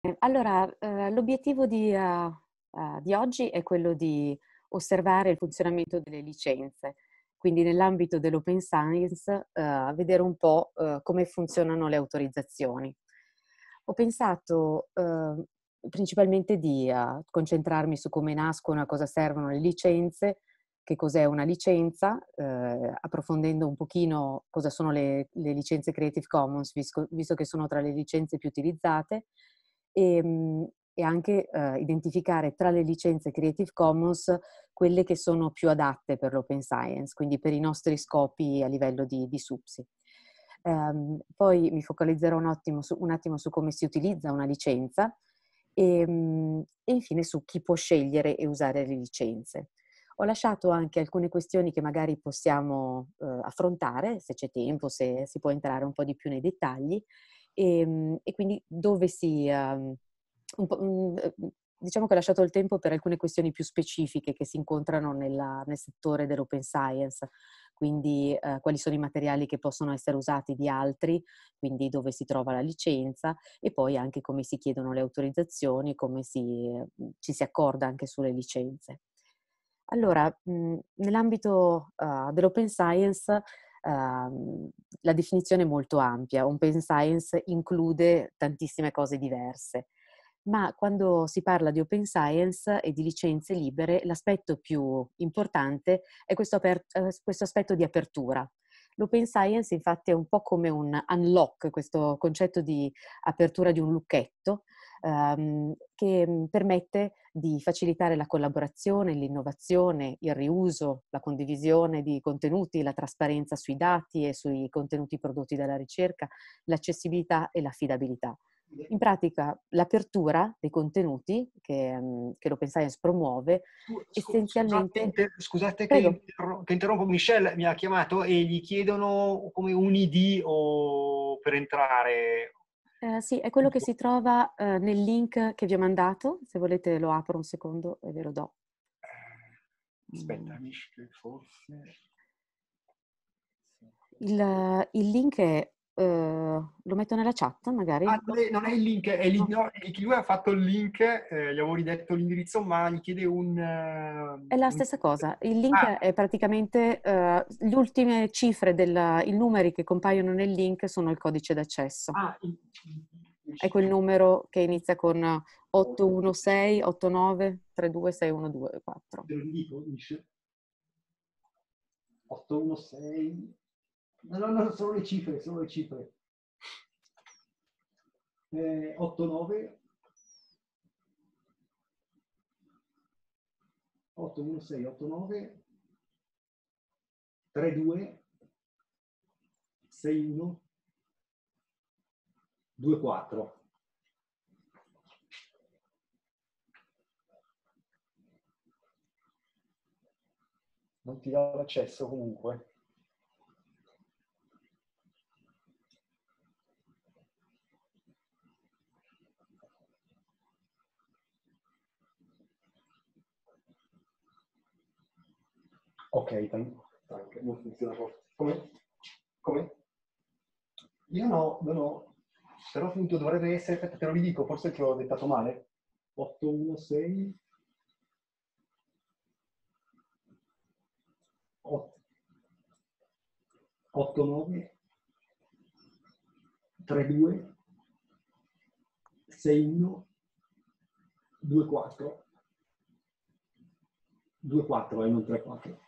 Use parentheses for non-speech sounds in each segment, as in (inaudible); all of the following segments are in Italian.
Eh, allora, ehm, l'obiettivo di uhm, uhm, di oggi è quello di osservare il funzionamento delle licenze. Quindi nell'ambito dell'open science, uhm, vedere un po', uhm, come funzionano le autorizzazioni. Ho pensato, uhm, principalmente di, uhm, concentrarmi su come nascono, e a cosa servono le licenze, che cos'è una licenza, uhm, approfondendo un pochino cosa sono le le licenze Creative Commons, visco visto che sono tra le licenze più utilizzate e, ehm, e anche eh, identificare tra le licenze Creative Commons quelle che sono più adatte per l'open science, quindi per i nostri scopi a livello di, di SUPSI. Um, ehm, poi mi focalizzerò un, su, un, attimo su come si utilizza una licenza e, um, e infine su chi può scegliere e usare le licenze. Ho lasciato anche alcune questioni che magari possiamo eh, affrontare, se c'è tempo, se si può entrare un po' di più nei dettagli, e, ehm, e quindi dove si... Um, diciamo che ho lasciato il tempo per alcune questioni più specifiche che si incontrano nella, nel settore dell'open science, quindi eh, quali sono i materiali che possono essere usati di altri, quindi dove si trova la licenza e poi anche come si chiedono le autorizzazioni, come si, eh, mm, ci si accorda anche sulle licenze. Allora, mh, nell'ambito uh, dell'open science Ehm, la definizione è molto ampia, Open Science include tantissime cose diverse, ma quando si parla di Open Science e di licenze libere, l'aspetto più importante è questo, aper- eh, questo aspetto di apertura. L'open science infatti è un po' come un unlock, questo concetto di apertura di un lucchetto, ehm, che mm, permette di facilitare la collaborazione, l'innovazione, il riuso, la condivisione di contenuti, la trasparenza sui dati e sui contenuti prodotti dalla ricerca, l'accessibilità e l'affidabilità. In pratica l'apertura dei contenuti che, mm, che l'Open Science promuove essenzialmente... Scusate, eh, scusate che, interrom- che, interrompo, Michelle mi ha chiamato e gli chiedono come un ID o per entrare. Eh, sì, è quello che si trova eh, nel link che vi ho mandato. Se volete lo apro un secondo e ve lo do. Eh, aspetta, mm. amici, forse... Il, il link è Ehm, lo metto nella chat magari? Ah, non è il link, è il, no. No, ha fatto il link, eh, gli avevo ridetto l'indirizzo, ma gli chiede un... Uh, è la stessa un... cosa, il link ah. è praticamente uh, le ultime cifre, della, i numeri che compaiono nel link sono il codice d'accesso. Ah, il... È quel numero che inizia con 816 89 32 612 4. 816 No, no, no, solo le cifre, solo le cifre. Eh, 8, 9. 8, 1, 6, 8, 9. 3, 2. 6, 1. 2, 4. Non ti dà l'accesso comunque. Ok, tank. Non funziona forse. Come? Come? Io no, no, no. Però appunto dovrebbe essere, te lo ridico, forse ti ho dettato male. 816 8 9 32 61 24 24 e non 34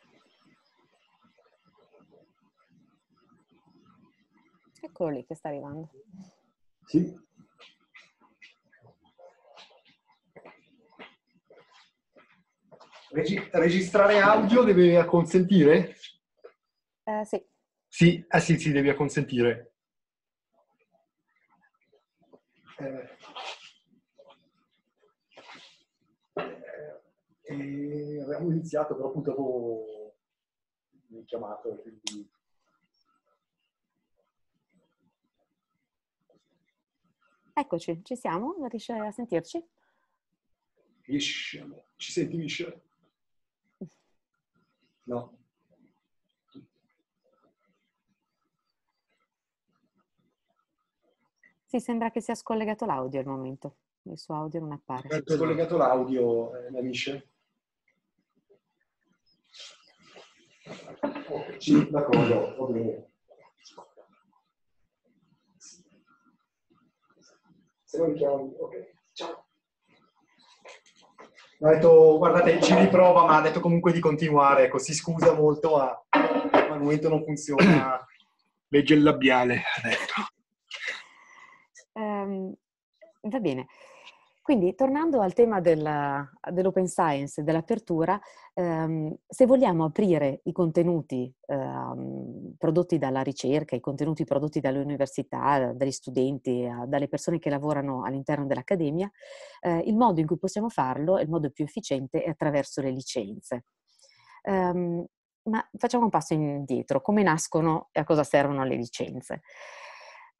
Eccolo lì che sta arrivando. Sì. Regi- registrare audio deve acconsentire? Eh, sì. Sì, ah, sì, sì, devi acconsentire. Eh. Eh, avevamo iniziato, però appunto dopo mi chiamato, quindi... Eccoci, ci siamo? Riesce a sentirci? Riesciamo. Ci senti, Michelle? No. Sì, sembra che sia scollegato l'audio al momento. Il suo audio non appare. È scollegato l'audio, eh, Michelle? Sì, d'accordo, va bene. se no vi chiamo io. Ok, ciao. ha detto, guardate, ci riprova, ma ha detto comunque di continuare, ecco, si scusa molto, a... ma al momento non funziona. Legge il labiale, ha detto. Um, va bene. Quindi tornando al tema della, dell'open science, dell'apertura, ehm, se vogliamo aprire i contenuti ehm, prodotti dalla ricerca, i contenuti prodotti dalle università, dagli studenti, eh, dalle persone che lavorano all'interno dell'accademia, eh, il modo in cui possiamo farlo, il modo più efficiente è attraverso le licenze. Ehm, ma facciamo un passo indietro, come nascono e a cosa servono le licenze?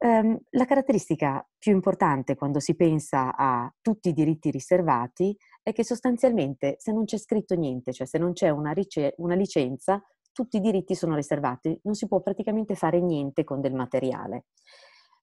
Ehm, la caratteristica più importante quando si pensa a tutti i diritti riservati è che sostanzialmente se non c'è scritto niente, cioè se non c'è una, rice- una licenza, tutti i diritti sono riservati, non si può praticamente fare niente con del materiale.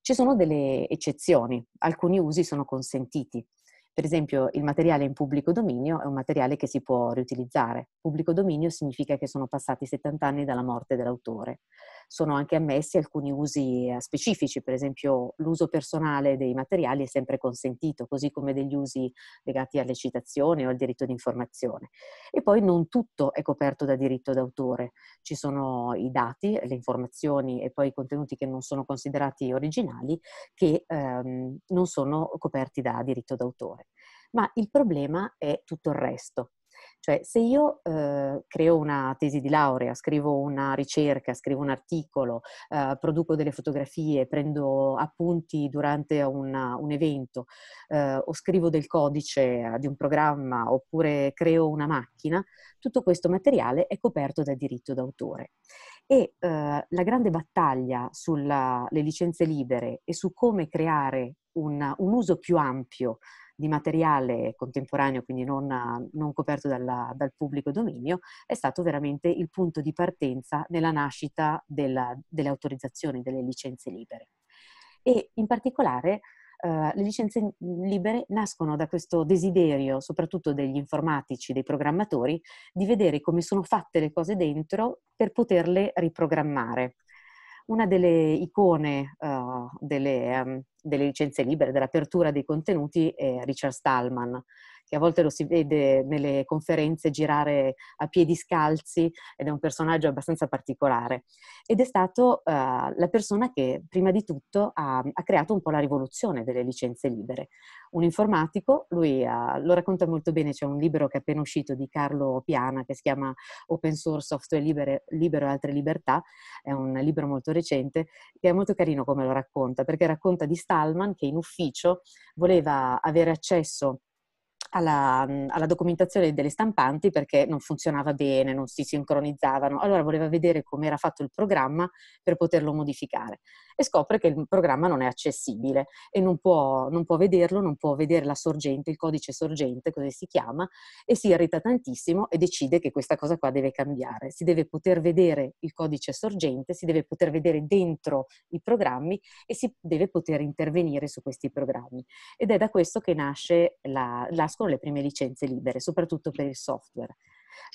Ci sono delle eccezioni, alcuni usi sono consentiti. Per esempio, il materiale in pubblico dominio è un materiale che si può riutilizzare. Pubblico dominio significa che sono passati 70 anni dalla morte dell'autore sono anche ammessi alcuni usi eh, specifici, per esempio l'uso personale dei materiali è sempre consentito, così come degli usi legati alle citazioni o al diritto di informazione. E poi non tutto è coperto da diritto d'autore, ci sono i dati, le informazioni e poi i contenuti che non sono considerati originali che ehm, non sono coperti da diritto d'autore. Ma il problema è tutto il resto, cioè, se io eh, creo una tesi di laurea, scrivo una ricerca, scrivo un articolo, eh, produco delle fotografie, prendo appunti durante una, un evento, eh, o scrivo del codice eh, di un programma, oppure creo una macchina, tutto questo materiale è coperto da diritto d'autore. E ehm, la grande battaglia sulle licenze libere e su come creare un, un uso più ampio di materiale contemporaneo, quindi non, non coperto dalla, dal pubblico dominio, è stato veramente il punto di partenza nella nascita della, delle autorizzazioni, delle licenze libere. E in particolare Uh, le licenze libere nascono da questo desiderio, soprattutto degli informatici, dei programmatori, di vedere come sono fatte le cose dentro per poterle riprogrammare una delle icone uh, delle, um, delle, licenze libere, dell'apertura dei contenuti è Richard Stallman, che a volte lo si vede nelle conferenze girare a piedi scalzi ed è un personaggio abbastanza particolare. Ed è stato uh, la persona che prima di tutto ha, ha, creato un po' la rivoluzione delle licenze libere. Un informatico, lui uh, lo racconta molto bene, c'è un libro che è appena uscito di Carlo Piana che si chiama Open Source Software Libere, Libero e altre libertà, è un libro molto recente che è molto carino come lo racconta, perché racconta di Stallman che in ufficio voleva avere accesso alla, mhmm, alla, documentazione delle stampanti perché non funzionava bene, non si sincronizzavano. Allora voleva vedere come era fatto il programma per poterlo modificare e scopre che il programma non è accessibile e non può, non può vederlo, non può vedere la sorgente, il codice sorgente, così si chiama, e si irrita tantissimo e decide che questa cosa qua deve cambiare. Si deve poter vedere il codice sorgente, si deve poter vedere dentro i programmi e si deve poter intervenire su questi programmi. Ed è da questo che nasce la, nascono le prime licenze libere, soprattutto per il software.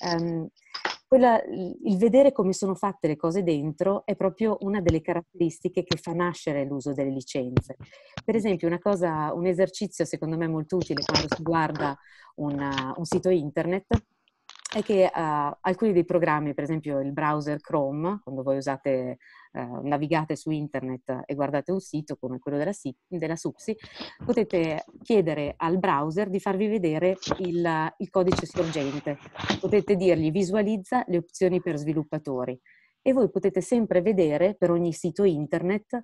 Um, quella, il vedere come sono fatte le cose dentro è proprio una delle caratteristiche che fa nascere l'uso delle licenze. Per esempio, cosa, un esercizio secondo me molto utile quando si guarda una, un sito internet è che uh, alcuni dei programmi, per esempio il browser Chrome, quando voi usate, uh, navigate su internet e guardate un sito come quello della, si- della SUPSI, potete chiedere al browser di farvi vedere il, il codice sorgente. Potete dirgli visualizza le opzioni per sviluppatori e voi potete sempre vedere per ogni sito internet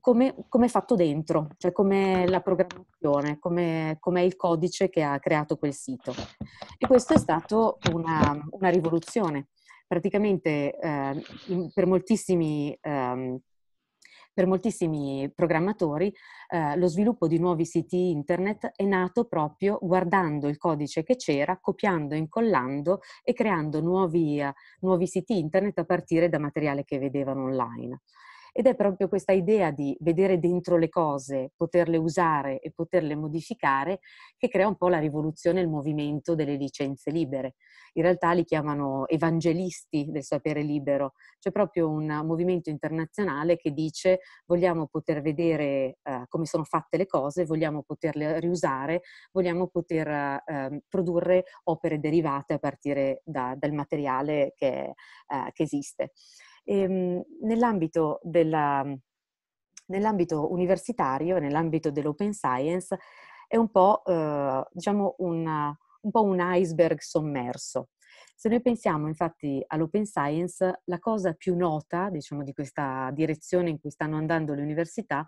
come, come è fatto dentro, cioè come la programmazione, come, è il codice che ha creato quel sito. E questo è stato una, una, rivoluzione. Praticamente eh, in, per moltissimi... Ehm, per moltissimi programmatori eh, lo sviluppo di nuovi siti internet è nato proprio guardando il codice che c'era, copiando, incollando e creando nuovi, eh, nuovi siti internet a partire da materiale che vedevano online. Ed è proprio questa idea di vedere dentro le cose, poterle usare e poterle modificare che crea un po' la rivoluzione e il movimento delle licenze libere. In realtà li chiamano evangelisti del sapere libero, c'è proprio un movimento internazionale che dice vogliamo poter vedere eh, come sono fatte le cose, vogliamo poterle riusare, vogliamo poter eh, produrre opere derivate a partire da, dal materiale che, eh, che esiste. Ehm, nell'ambito, della, mhmm, nell'ambito, universitario, nell'ambito dell'open science, è un po', eh, diciamo una, un po' un iceberg sommerso. Se noi pensiamo infatti all'open science, la cosa più nota, diciamo, di questa direzione in cui stanno andando le università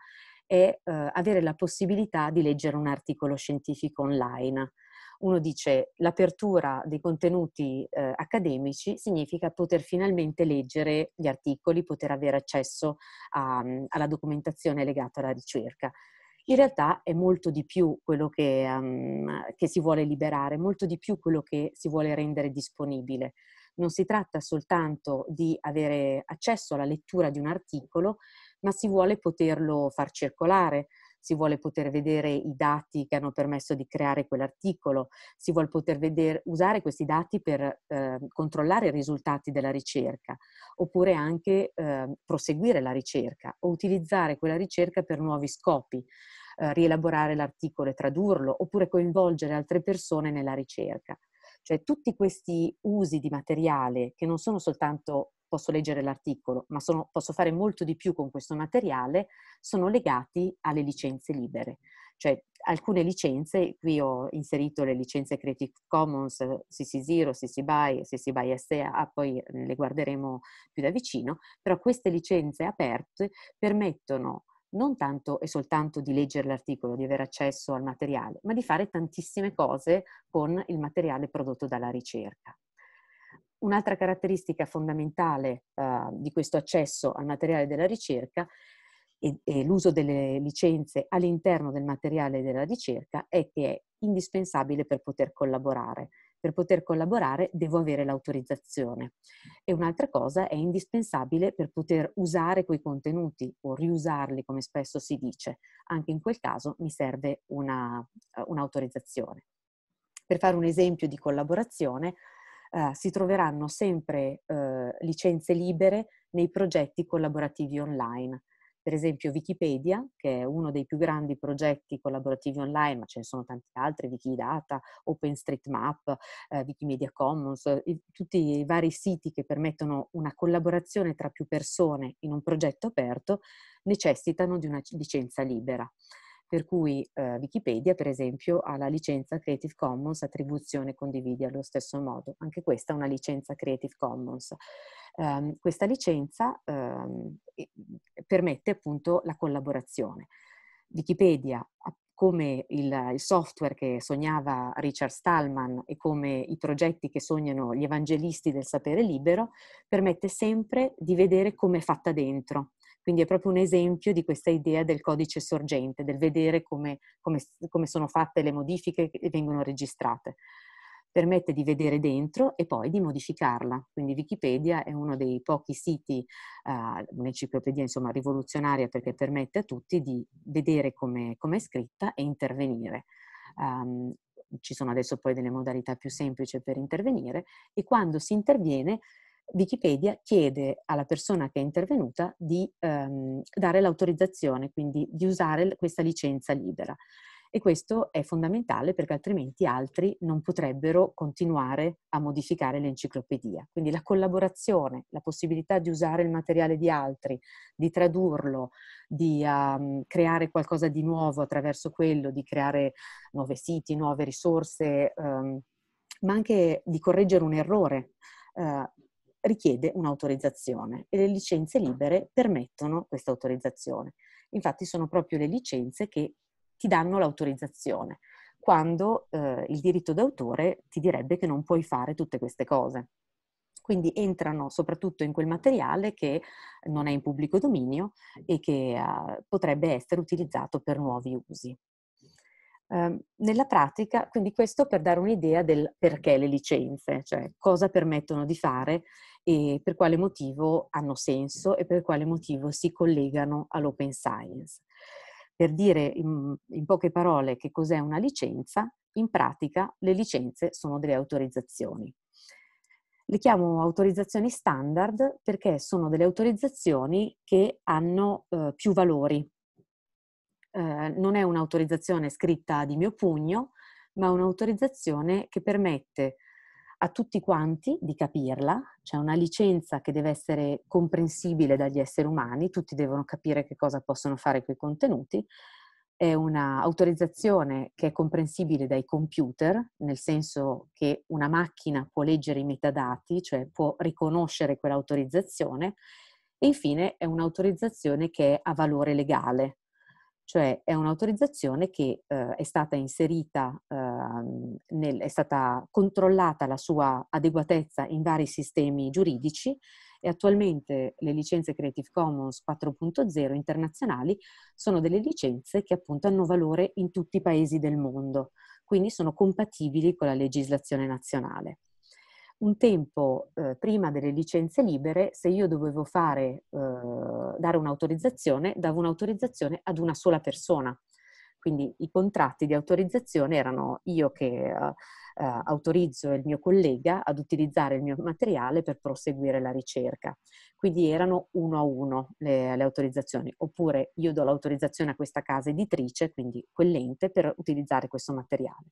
è eh, avere la possibilità di leggere un articolo scientifico online uno dice l'apertura dei contenuti eh, accademici significa poter finalmente leggere gli articoli, poter avere accesso a, mm, alla documentazione legata alla ricerca. In realtà è molto di più quello che, um, che si vuole liberare, molto di più quello che si vuole rendere disponibile non si tratta soltanto di avere accesso alla lettura di un articolo, ma si vuole poterlo far circolare, si vuole poter vedere i dati che hanno permesso di creare quell'articolo, si vuole poter vedere, usare questi dati per eh, controllare i risultati della ricerca, oppure anche eh, proseguire la ricerca o utilizzare quella ricerca per nuovi scopi, eh, rielaborare l'articolo e tradurlo, oppure coinvolgere altre persone nella ricerca. Cioè tutti questi usi di materiale che non sono soltanto posso leggere l'articolo, ma sono, posso fare molto di più con questo materiale, sono legati alle licenze libere. Cioè alcune licenze, qui ho inserito le licenze Creative Commons, CC0, CC BY, CC BY SA, ah, poi le guarderemo più da vicino, però queste licenze aperte permettono non tanto e soltanto di leggere l'articolo, di avere accesso al materiale, ma di fare tantissime cose con il materiale prodotto dalla ricerca. Un'altra caratteristica fondamentale eh, di questo accesso al materiale della ricerca e, e l'uso delle licenze all'interno del materiale della ricerca è che è indispensabile per poter collaborare. Per poter collaborare devo avere l'autorizzazione. E un'altra cosa è indispensabile per poter usare quei contenuti o riusarli, come spesso si dice. Anche in quel caso mi serve una, eh, un'autorizzazione. Per fare un esempio di collaborazione, eh, si troveranno sempre eh, licenze libere nei progetti collaborativi online. Per esempio Wikipedia, che è uno dei più grandi progetti collaborativi online, ma ce ne sono tanti altri, Wikidata, OpenStreetMap, eh, Wikimedia Commons, i, tutti i vari siti che permettono una collaborazione tra più persone in un progetto aperto, necessitano di una licenza libera per cui eh, Wikipedia per esempio ha la licenza Creative Commons attribuzione condividi allo stesso modo, anche questa è una licenza Creative Commons. Um, questa licenza um, permette appunto la collaborazione. Wikipedia come il, il, software che sognava Richard Stallman e come i progetti che sognano gli evangelisti del sapere libero, permette sempre di vedere come è fatta dentro. Quindi è proprio un esempio di questa idea del codice sorgente, del vedere come, come, come sono fatte le modifiche che vengono registrate. Permette di vedere dentro e poi di modificarla. Quindi Wikipedia è uno dei pochi siti, eh, un'enciclopedia insomma rivoluzionaria perché permette a tutti di vedere come è scritta e intervenire. Um, ci sono adesso poi delle modalità più semplici per intervenire e quando si interviene Wikipedia chiede alla persona che è intervenuta di ehm, dare l'autorizzazione, quindi di usare questa licenza libera. E questo è fondamentale perché altrimenti altri non potrebbero continuare a modificare l'enciclopedia. Quindi la collaborazione, la possibilità di usare il materiale di altri, di tradurlo, di um, creare qualcosa di nuovo attraverso quello, di creare nuovi siti, nuove risorse, um, ma anche di correggere un errore. Uh, richiede un'autorizzazione e le licenze libere permettono questa autorizzazione. Infatti sono proprio le licenze che ti danno l'autorizzazione, quando eh, il diritto d'autore ti direbbe che non puoi fare tutte queste cose. Quindi entrano soprattutto in quel materiale che non è in pubblico dominio e che eh, potrebbe essere utilizzato per nuovi usi. Ehm, nella pratica, quindi questo per dare un'idea del perché le licenze, cioè cosa permettono di fare e per quale motivo hanno senso e per quale motivo si collegano all'open science. Per dire in, in poche parole che cos'è una licenza, in pratica le licenze sono delle autorizzazioni. Le chiamo autorizzazioni standard perché sono delle autorizzazioni che hanno eh, più valori. Eh, non è un'autorizzazione scritta di mio pugno, ma un'autorizzazione che permette a tutti quanti di capirla, c'è una licenza che deve essere comprensibile dagli esseri umani, tutti devono capire che cosa possono fare quei contenuti, è un'autorizzazione che è comprensibile dai computer, nel senso che una macchina può leggere i metadati, cioè può riconoscere quell'autorizzazione, e infine è un'autorizzazione che è a valore legale, cioè è un'autorizzazione che eh, è stata inserita, eh, nel, è stata controllata la sua adeguatezza in vari sistemi giuridici e attualmente le licenze Creative Commons 4.0 internazionali sono delle licenze che appunto hanno valore in tutti i paesi del mondo, quindi sono compatibili con la legislazione nazionale. Un tempo, eh, prima delle licenze libere, se io dovevo fare, eh, dare un'autorizzazione, davo un'autorizzazione ad una sola persona. Quindi i contratti di autorizzazione erano io che eh, eh, autorizzo il mio collega ad utilizzare il mio materiale per proseguire la ricerca. Quindi erano uno a uno le, le autorizzazioni. Oppure io do l'autorizzazione a questa casa editrice, quindi quell'ente, per utilizzare questo materiale.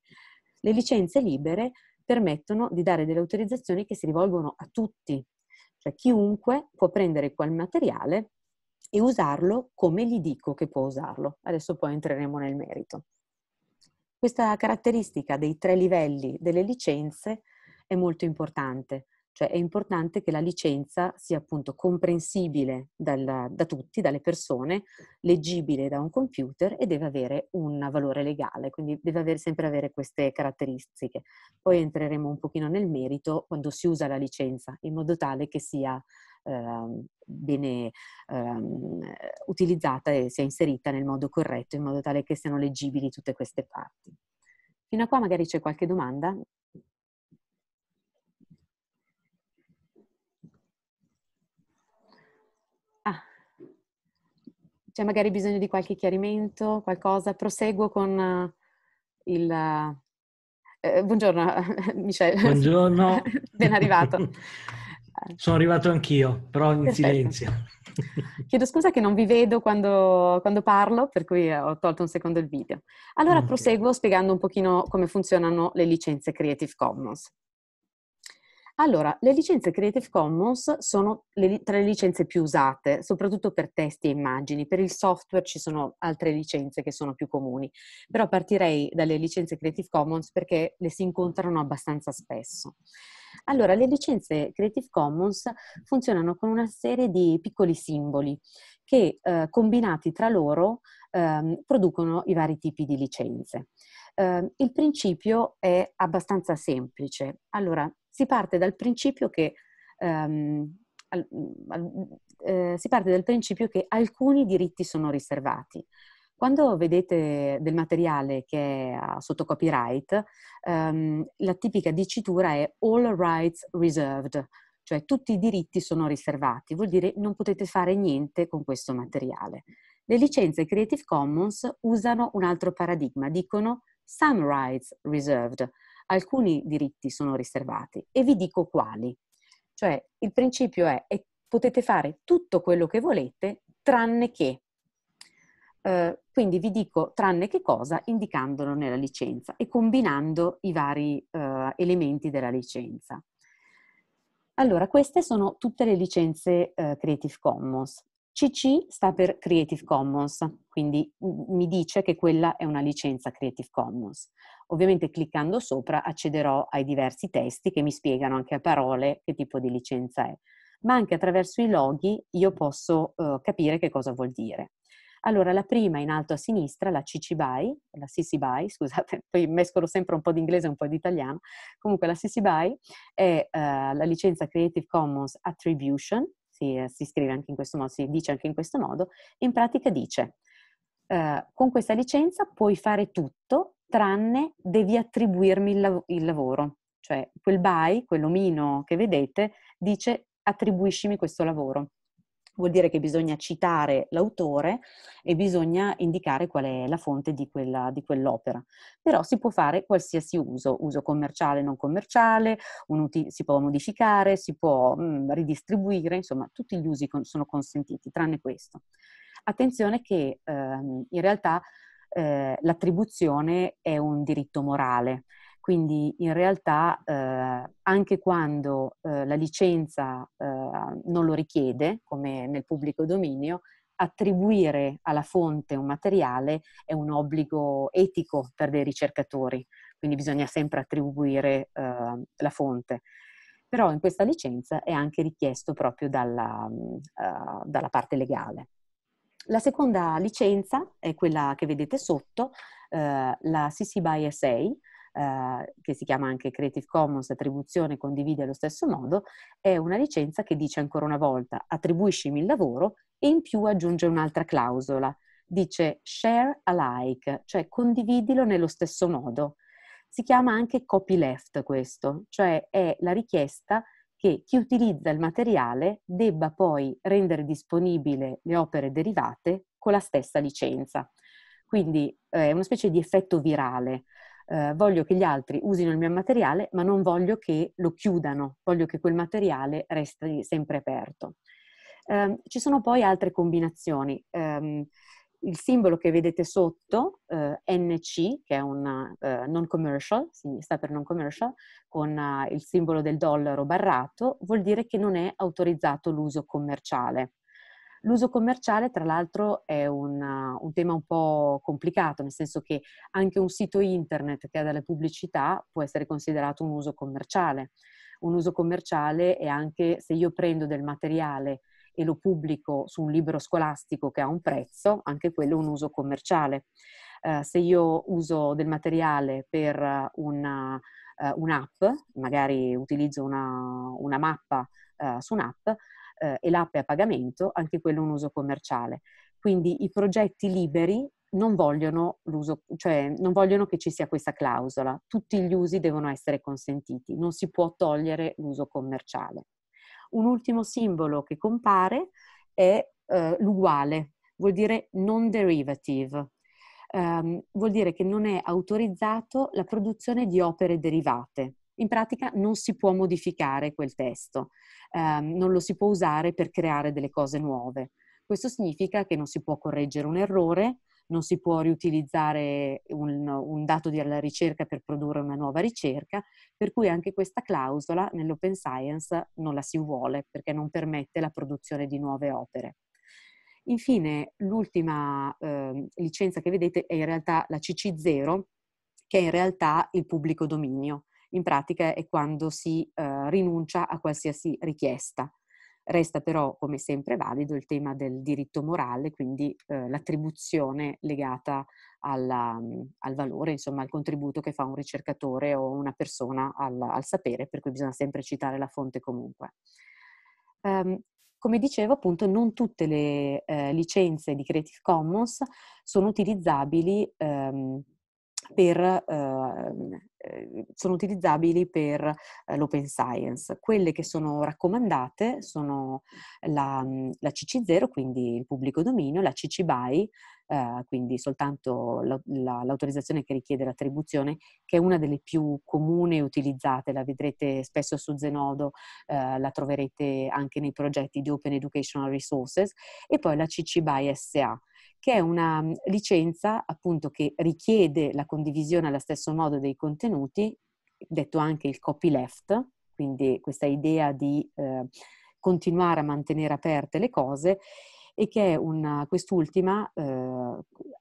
Le licenze libere permettono di dare delle autorizzazioni che si rivolgono a tutti, cioè chiunque può prendere quel materiale e usarlo come gli dico che può usarlo. Adesso poi entreremo nel merito. Questa caratteristica dei tre livelli delle licenze è molto importante cioè è importante che la licenza sia appunto comprensibile dal, da tutti, dalle persone, leggibile da un computer e deve avere un valore legale, quindi deve avere, sempre avere queste caratteristiche. Poi entreremo un pochino nel merito quando si usa la licenza, in modo tale che sia eh, bene eh, utilizzata e sia inserita nel modo corretto, in modo tale che siano leggibili tutte queste parti. Fino a qua magari c'è qualche domanda, c'è cioè, magari bisogno di qualche chiarimento, qualcosa, proseguo con eh, il... Eh, eh buongiorno (laughs) Michele. Buongiorno. (laughs) ben arrivato. (laughs) Sono arrivato anch'io, però in Perfetto. silenzio. Chiedo scusa che non vi vedo quando, quando, parlo, per cui eh, ho tolto un secondo il video. Allora okay. proseguo spiegando un pochino come funzionano le licenze Creative Commons. Allora, le licenze Creative Commons sono le, tra le licenze più usate, soprattutto per testi e immagini. Per il software ci sono altre licenze che sono più comuni, però partirei dalle licenze Creative Commons perché le si incontrano abbastanza spesso. Allora, le licenze Creative Commons funzionano con una serie di piccoli simboli che eh, combinati tra loro eh, producono i vari tipi di licenze. Eh, il principio è abbastanza semplice. Allora, si parte dal principio che, um, al, al, eh, parte dal principio che alcuni diritti sono riservati. Quando vedete del materiale che è ah, sotto copyright, um, la tipica dicitura è all rights reserved, cioè tutti i diritti sono riservati, vuol dire non potete fare niente con questo materiale. Le licenze Creative Commons usano un altro paradigma, dicono some rights reserved, alcuni diritti sono riservati e vi dico quali. Cioè il principio è, è potete fare tutto quello che volete tranne che. Eh, quindi vi dico tranne che cosa indicandolo nella licenza e combinando i vari eh, elementi della licenza. Allora, queste sono tutte le licenze eh, Creative Commons. CC sta per Creative Commons, quindi mm, mi dice che quella è una licenza Creative Commons. Ovviamente cliccando sopra accederò ai diversi testi che mi spiegano anche a parole che tipo di licenza è, ma anche attraverso i loghi io posso eh, capire che cosa vuol dire. Allora, la prima in alto a sinistra, la CC BY, la CC BY, scusate, (laughs) poi mescolo sempre un po' di inglese e un po' di italiano. Comunque la CC BY è uh, la licenza Creative Commons Attribution, si, uh, si, scrive anche in questo modo, si dice anche in questo modo, in pratica dice uh, con questa licenza puoi fare tutto tranne devi attribuirmi il, lav- il lavoro. Cioè quel by, quell'omino che vedete, dice attribuiscimi questo lavoro. Vuol dire che bisogna citare l'autore e bisogna indicare qual è la fonte di, quella, di, quell'opera. Però si può fare qualsiasi uso, uso commerciale, non commerciale, uti- si può modificare, si può mh, mm, ridistribuire, insomma tutti gli usi con- sono consentiti, tranne questo. Attenzione che ehm, in realtà eh, l'attribuzione è un diritto morale. Quindi in realtà eh, anche quando eh, la licenza eh, non lo richiede, come nel pubblico dominio, attribuire alla fonte un materiale è un obbligo etico per dei ricercatori, quindi bisogna sempre attribuire eh, la fonte però in questa licenza è anche richiesto proprio dalla, uh, dalla parte legale. La seconda licenza è quella che vedete sotto, eh, la CC by SA, eh, che si chiama anche Creative Commons attribuzione condivide allo stesso modo, è una licenza che dice ancora una volta attribuiscimi il lavoro e in più aggiunge un'altra clausola, dice share alike, cioè condividilo nello stesso modo. Si chiama anche copyleft questo, cioè è la richiesta che chi utilizza il materiale debba poi rendere disponibile le opere derivate con la stessa licenza. Quindi eh, è eh, una specie di effetto virale. Eh, voglio che gli altri usino il mio materiale, ma non voglio che lo chiudano, voglio che quel materiale resti sempre aperto. Eh, ci sono poi altre combinazioni. Ehm, il simbolo che vedete sotto, eh, NC, che è un eh, non commercial, sta per non commercial, con eh, il simbolo del dollaro barrato, vuol dire che non è autorizzato l'uso commerciale. L'uso commerciale, tra l'altro, è un, uh, un, tema un po' complicato, nel senso che anche un sito internet che ha delle pubblicità può essere considerato un uso commerciale. Un uso commerciale è anche se io prendo del materiale e lo pubblico su un libro scolastico che ha un prezzo, anche quello è un uso commerciale. Uh, se io uso del materiale per eh, una, uh, un'app, magari utilizzo una, una mappa uh, su un'app e l'app è a pagamento, anche quello è un uso commerciale. Quindi i progetti liberi non vogliono, cioè non vogliono che ci sia questa clausola. Tutti gli usi devono essere consentiti, non si può togliere l'uso commerciale un ultimo simbolo che compare è eh, l'uguale, vuol dire non derivative, um, ehm, vuol dire che non è autorizzato la produzione di opere derivate. In pratica non si può modificare quel testo, um, non lo si può usare per creare delle cose nuove. Questo significa che non si può correggere un errore, non si può riutilizzare un, un dato della ricerca per produrre una nuova ricerca, per cui anche questa clausola nell'open science non la si vuole perché non permette la produzione di nuove opere. Infine, l'ultima eh, licenza che vedete è in realtà la CC0, che è in realtà il pubblico dominio. In pratica è quando si eh, rinuncia a qualsiasi richiesta. Resta però, come sempre, valido il tema del diritto morale, quindi eh, l'attribuzione legata alla, mm, al valore, insomma al contributo che fa un ricercatore o una persona al, al sapere, per cui bisogna sempre citare la fonte comunque. Um, come dicevo, appunto, non tutte le eh, licenze di Creative Commons sono utilizzabili ehm, per, ehm, ehm, sono utilizzabili per eh, l'open science. Quelle che sono raccomandate sono la, mm, la CC0, quindi il pubblico dominio, la CC BY, Uh, quindi soltanto la, la, l'autorizzazione che richiede l'attribuzione, che è una delle più comuni utilizzate, la vedrete spesso su Zenodo, uh, la troverete anche nei progetti di Open Educational Resources, e poi la CC BY SA che è una mm, licenza appunto che richiede la condivisione allo stesso modo dei contenuti, detto anche il copyleft, quindi questa idea di eh, continuare a mantenere aperte le cose e che una, quest'ultima eh,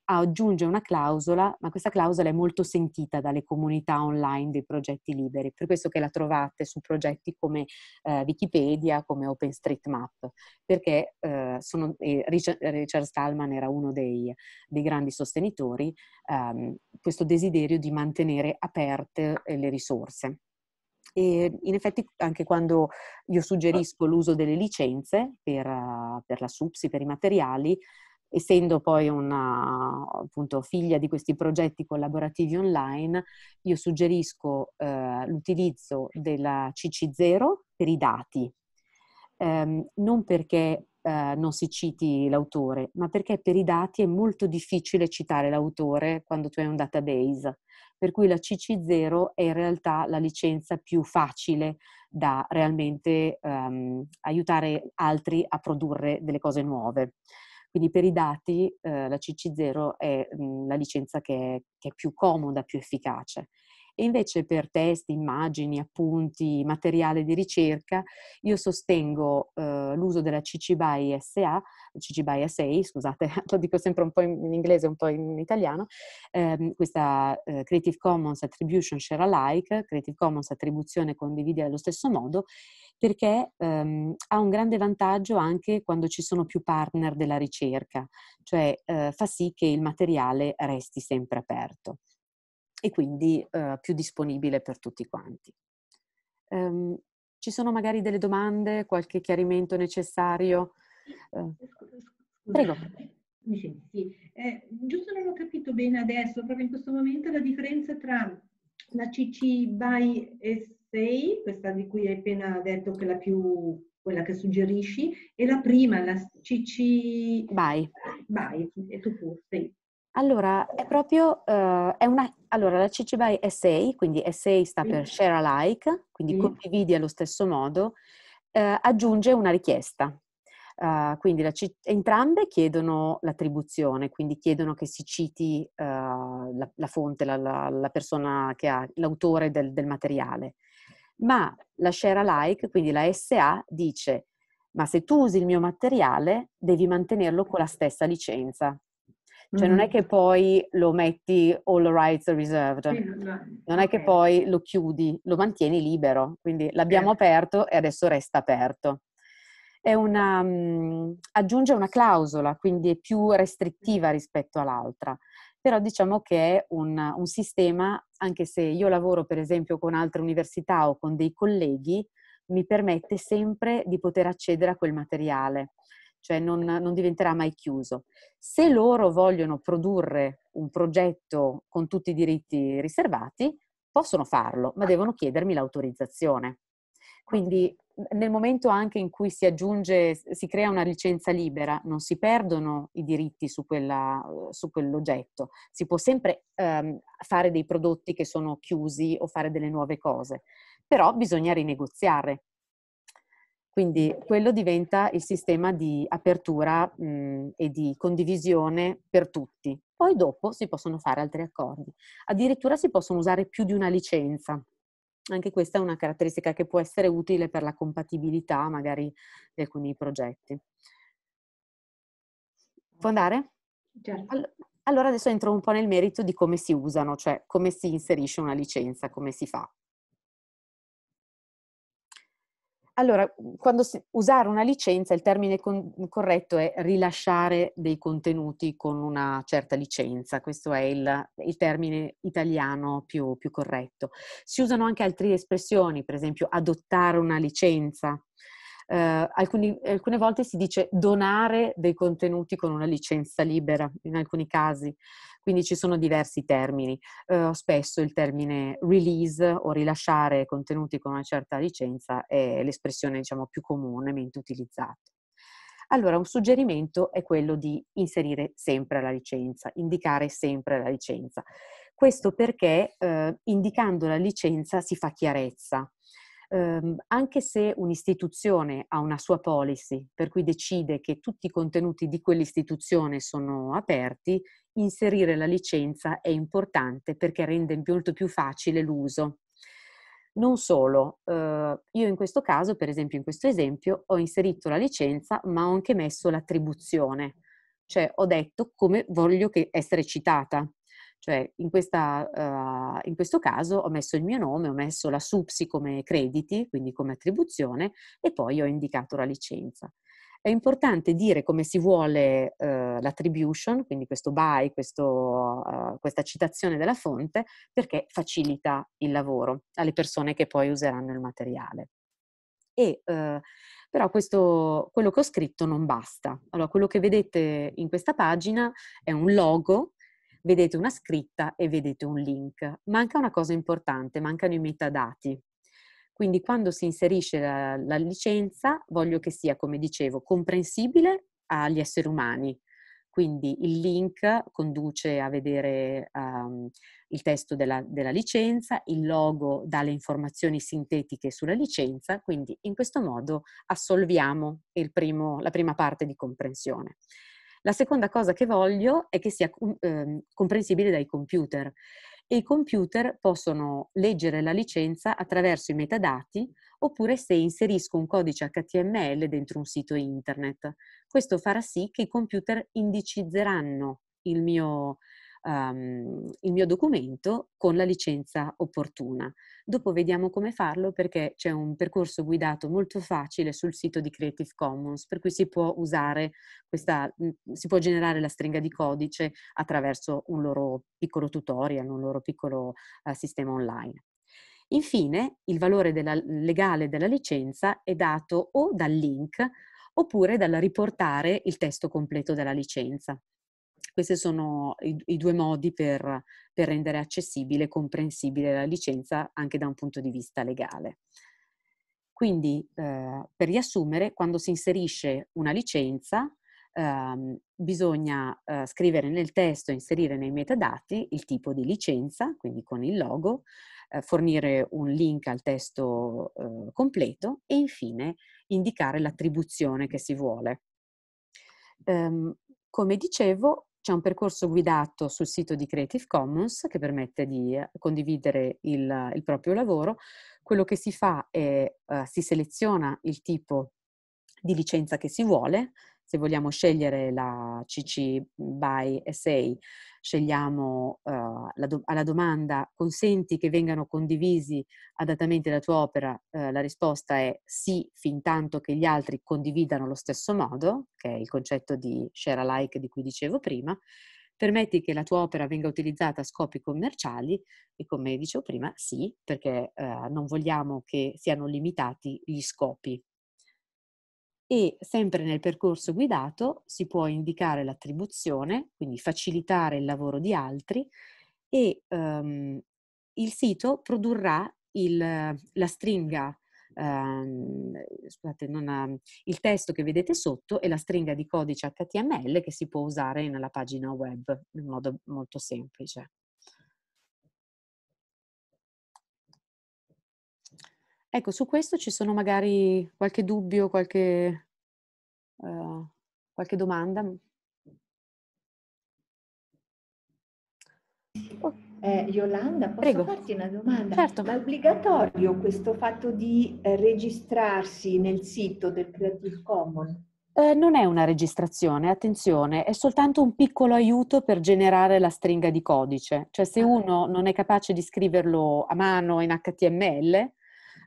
aggiunge una clausola, ma questa clausola è molto sentita dalle comunità online dei progetti liberi, per questo che la trovate su progetti come eh, Wikipedia, come OpenStreetMap, perché eh, sono, Richard, Richard, Stallman era uno dei, dei grandi sostenitori, ehm, questo desiderio di mantenere aperte le risorse. E in effetti anche quando io ah. suggerisco l'uso delle licenze per, eh, per la SUPSI, per i materiali, essendo poi una appunto, figlia di questi progetti collaborativi online, io suggerisco eh, l'utilizzo della CC0 per i dati, eh, non perché eh, non si citi l'autore, ma perché per i dati è molto difficile citare l'autore quando tu hai un database per cui la CC0 è in realtà la licenza più facile da realmente ehm, aiutare altri a produrre delle cose nuove. Quindi per i dati eh, la CC0 è mh, mm, la licenza che è, che è più comoda, più efficace e invece per testi, immagini, appunti, materiale di ricerca io sostengo eh, l'uso della CC BY SA, CC BY SA, scusate, (laughs) lo dico sempre un po' in inglese, un po' in italiano, ehm, questa eh, Creative Commons Attribution Share Alike, Creative Commons attribuzione condivide allo stesso modo, perché ehm, ha un grande vantaggio anche quando ci sono più partner della ricerca, cioè eh, fa sì che il materiale resti sempre aperto e quindi eh, più disponibile per tutti quanti. Um, ci sono magari delle domande, qualche chiarimento necessario? Uh, prego. Eh, mi senti? Eh, giusto non ho capito bene adesso, proprio in questo momento, la differenza tra la CC by SA, questa di cui hai appena detto che è la più quella che suggerisci, e la prima, la CC by, by e tu pure, sì. Allora, è proprio, uh, è una, allora, la CC BY SA, quindi SA sta per mm. share alike, quindi mm. condividi allo stesso modo, uh, aggiunge una richiesta. Uh, quindi C- entrambe chiedono l'attribuzione, quindi chiedono che si citi la, la, fonte, la, la, la, persona che ha, l'autore del, del materiale. Ma la share alike, quindi la SA, dice ma se tu usi il mio materiale devi mantenerlo con la stessa licenza, cioè mm non è che poi lo metti all rights reserved, non è che poi lo chiudi, lo mantieni libero, quindi l'abbiamo certo. aperto e adesso resta aperto. Una, mh, mhmm, aggiunge una clausola, quindi è più restrittiva rispetto all'altra, però diciamo che è un, un, sistema, anche se io lavoro per esempio con altre università o con dei colleghi, mi permette sempre di poter accedere a quel materiale cioè non, non, diventerà mai chiuso. Se loro vogliono produrre un progetto con tutti i diritti riservati, possono farlo, ma devono chiedermi l'autorizzazione. Quindi nel momento anche in cui si aggiunge, si crea una licenza libera, non si perdono i diritti su, quella, su quell'oggetto. Si può sempre ehm, fare dei prodotti che sono chiusi o fare delle nuove cose, però bisogna rinegoziare quindi quello diventa il sistema di apertura mh, mhmm, e di condivisione per tutti. Poi dopo si possono fare altri accordi. Addirittura si possono usare più di una licenza. Anche questa è una caratteristica che può essere utile per la compatibilità magari di alcuni progetti. Può andare? Certo. All- allora adesso entro un po' nel merito di come si usano, cioè come si inserisce una licenza, come si fa. Allora, quando si, usare una licenza, il termine con, corretto è rilasciare dei contenuti con una certa licenza, questo è il, il termine italiano più, più, corretto. Si usano anche altre espressioni, per esempio adottare una licenza. Eh, alcuni, alcune volte si dice donare dei contenuti con una licenza libera, in alcuni casi quindi ci sono diversi termini. Eh, spesso il termine release o rilasciare contenuti con una certa licenza è l'espressione diciamo, più comunemente utilizzata. Allora, un suggerimento è quello di inserire sempre la licenza, indicare sempre la licenza. Questo perché eh, indicando la licenza si fa chiarezza, ehm, anche se un'istituzione ha una sua policy, per cui decide che tutti i contenuti di quell'istituzione sono aperti, inserire la licenza è importante perché rende molto più facile l'uso. Non solo, eh, io in questo caso, per esempio in questo esempio, ho inserito la licenza ma ho anche messo l'attribuzione, cioè ho detto come voglio essere citata. Cioè, in, questa, uh, in, questo caso ho messo il mio nome, ho messo la SUPSI come crediti, quindi come attribuzione, e poi ho indicato la licenza. È importante dire come si vuole uh, l'attribution, quindi questo by, questo, uh, questa citazione della fonte, perché facilita il lavoro alle persone che poi useranno il materiale. E, uhm, però questo, quello che ho scritto non basta. Allora, quello che vedete in questa pagina è un logo vedete una scritta e vedete un link. Manca una cosa importante, mancano i metadati. Quindi quando si inserisce la, la licenza voglio che sia, come dicevo, comprensibile agli esseri umani. Quindi il link conduce a vedere um, il testo della, della, licenza, il logo dà le informazioni sintetiche sulla licenza, quindi in questo modo assolviamo primo, la prima parte di comprensione. La seconda cosa che voglio è che sia eh, comprensibile dai computer e i computer possono leggere la licenza attraverso i metadati oppure se inserisco un codice HTML dentro un sito internet. Questo farà sì che i computer indicizzeranno il mio, um, il mio documento con la licenza opportuna. Dopo vediamo come farlo perché c'è un percorso guidato molto facile sul sito di Creative Commons, per cui si può usare questa, si può generare la stringa di codice attraverso un loro piccolo tutorial, un loro piccolo uh, sistema online. Infine, il valore della, legale della licenza è dato o dal link oppure dal riportare il testo completo della licenza. Questi sono i, i due modi per, per, rendere accessibile e comprensibile la licenza anche da un punto di vista legale. Quindi, eh, per riassumere, quando si inserisce una licenza, eh, bisogna eh, scrivere nel testo, inserire nei metadati il tipo di licenza, quindi con il logo, eh, fornire un link al testo eh, completo e infine indicare l'attribuzione che si vuole. Um, come dicevo, c'è un percorso guidato sul sito di Creative Commons che permette di eh, condividere il, il proprio lavoro. Quello che si fa è uh, si seleziona il tipo di licenza che si vuole, se vogliamo scegliere la CC BY SA scegliamo eh, do- alla domanda consenti che vengano condivisi adattamente la tua opera, eh, la risposta è sì fin tanto che gli altri condividano lo stesso modo, che è il concetto di share alike di cui dicevo prima, permetti che la tua opera venga utilizzata a scopi commerciali e come dicevo prima sì, perché eh, non vogliamo che siano limitati gli scopi e sempre nel percorso guidato si può indicare l'attribuzione, quindi facilitare il lavoro di altri e um, il sito produrrà il, la stringa, um, scusate, ha, ehm, il testo che vedete sotto e la stringa di codice HTML che si può usare nella pagina web in modo molto semplice. Ecco, su questo ci sono magari qualche dubbio, qualche, eh, qualche domanda? Oh. Eh, Yolanda, posso Prego. farti una domanda? Certo. Ma è obbligatorio questo fatto di eh, registrarsi nel sito del Creative Commons? Eh, non è una registrazione, attenzione, è soltanto un piccolo aiuto per generare la stringa di codice. Cioè se ah. uno non è capace di scriverlo a mano in HTML,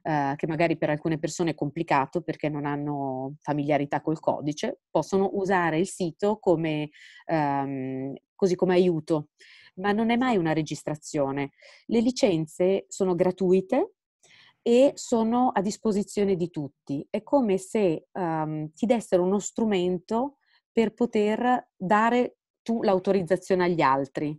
eh, che magari per alcune persone è complicato perché non hanno familiarità col codice, possono usare il sito come, ehm, così come aiuto, ma non è mai una registrazione. Le licenze sono gratuite e sono a disposizione di tutti. È come se ehm, ti dessero uno strumento per poter dare tu l'autorizzazione agli altri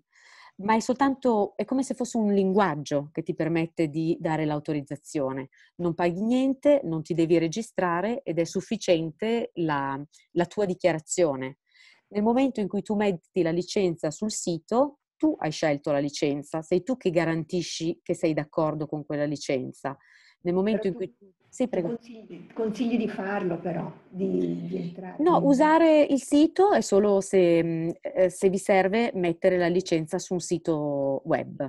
ma è soltanto, è come se fosse un linguaggio che ti permette di dare l'autorizzazione. Non paghi niente, non ti devi registrare ed è sufficiente la, la tua dichiarazione. Nel momento in cui tu metti la licenza sul sito, tu hai scelto la licenza, sei tu che garantisci che sei d'accordo con quella licenza. Nel momento Però in cui... Tu sì, prego. Consigli, consigli, di farlo però, di, di, entrare. No, usare il sito è solo se, eh, se, vi serve mettere la licenza su un sito web.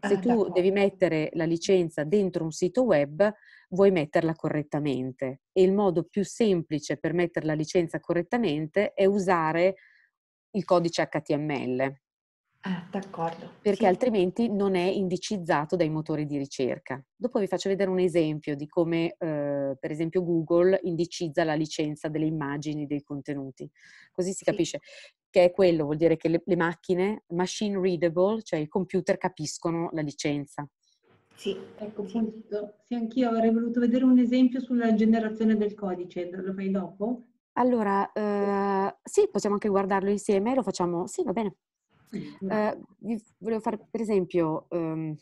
Se ah, tu d'accordo. devi mettere la licenza dentro un sito web, vuoi metterla correttamente. E il modo più semplice per mettere la licenza correttamente è usare il codice HTML. Ah, d'accordo. Perché sì. altrimenti non è indicizzato dai motori di ricerca. Dopo vi faccio vedere un esempio di come, eh, per esempio, Google indicizza la licenza delle immagini, dei contenuti. Così si sì. capisce che è quello, vuol dire che le, le, macchine, machine readable, cioè i computer, capiscono la licenza. Sì, ecco, sì. Punto. sì, anch'io avrei voluto vedere un esempio sulla generazione del codice, lo fai dopo? Allora, eh, sì, possiamo anche guardarlo insieme, lo facciamo, sì, va bene. Uh, volevo fare per esempio, um,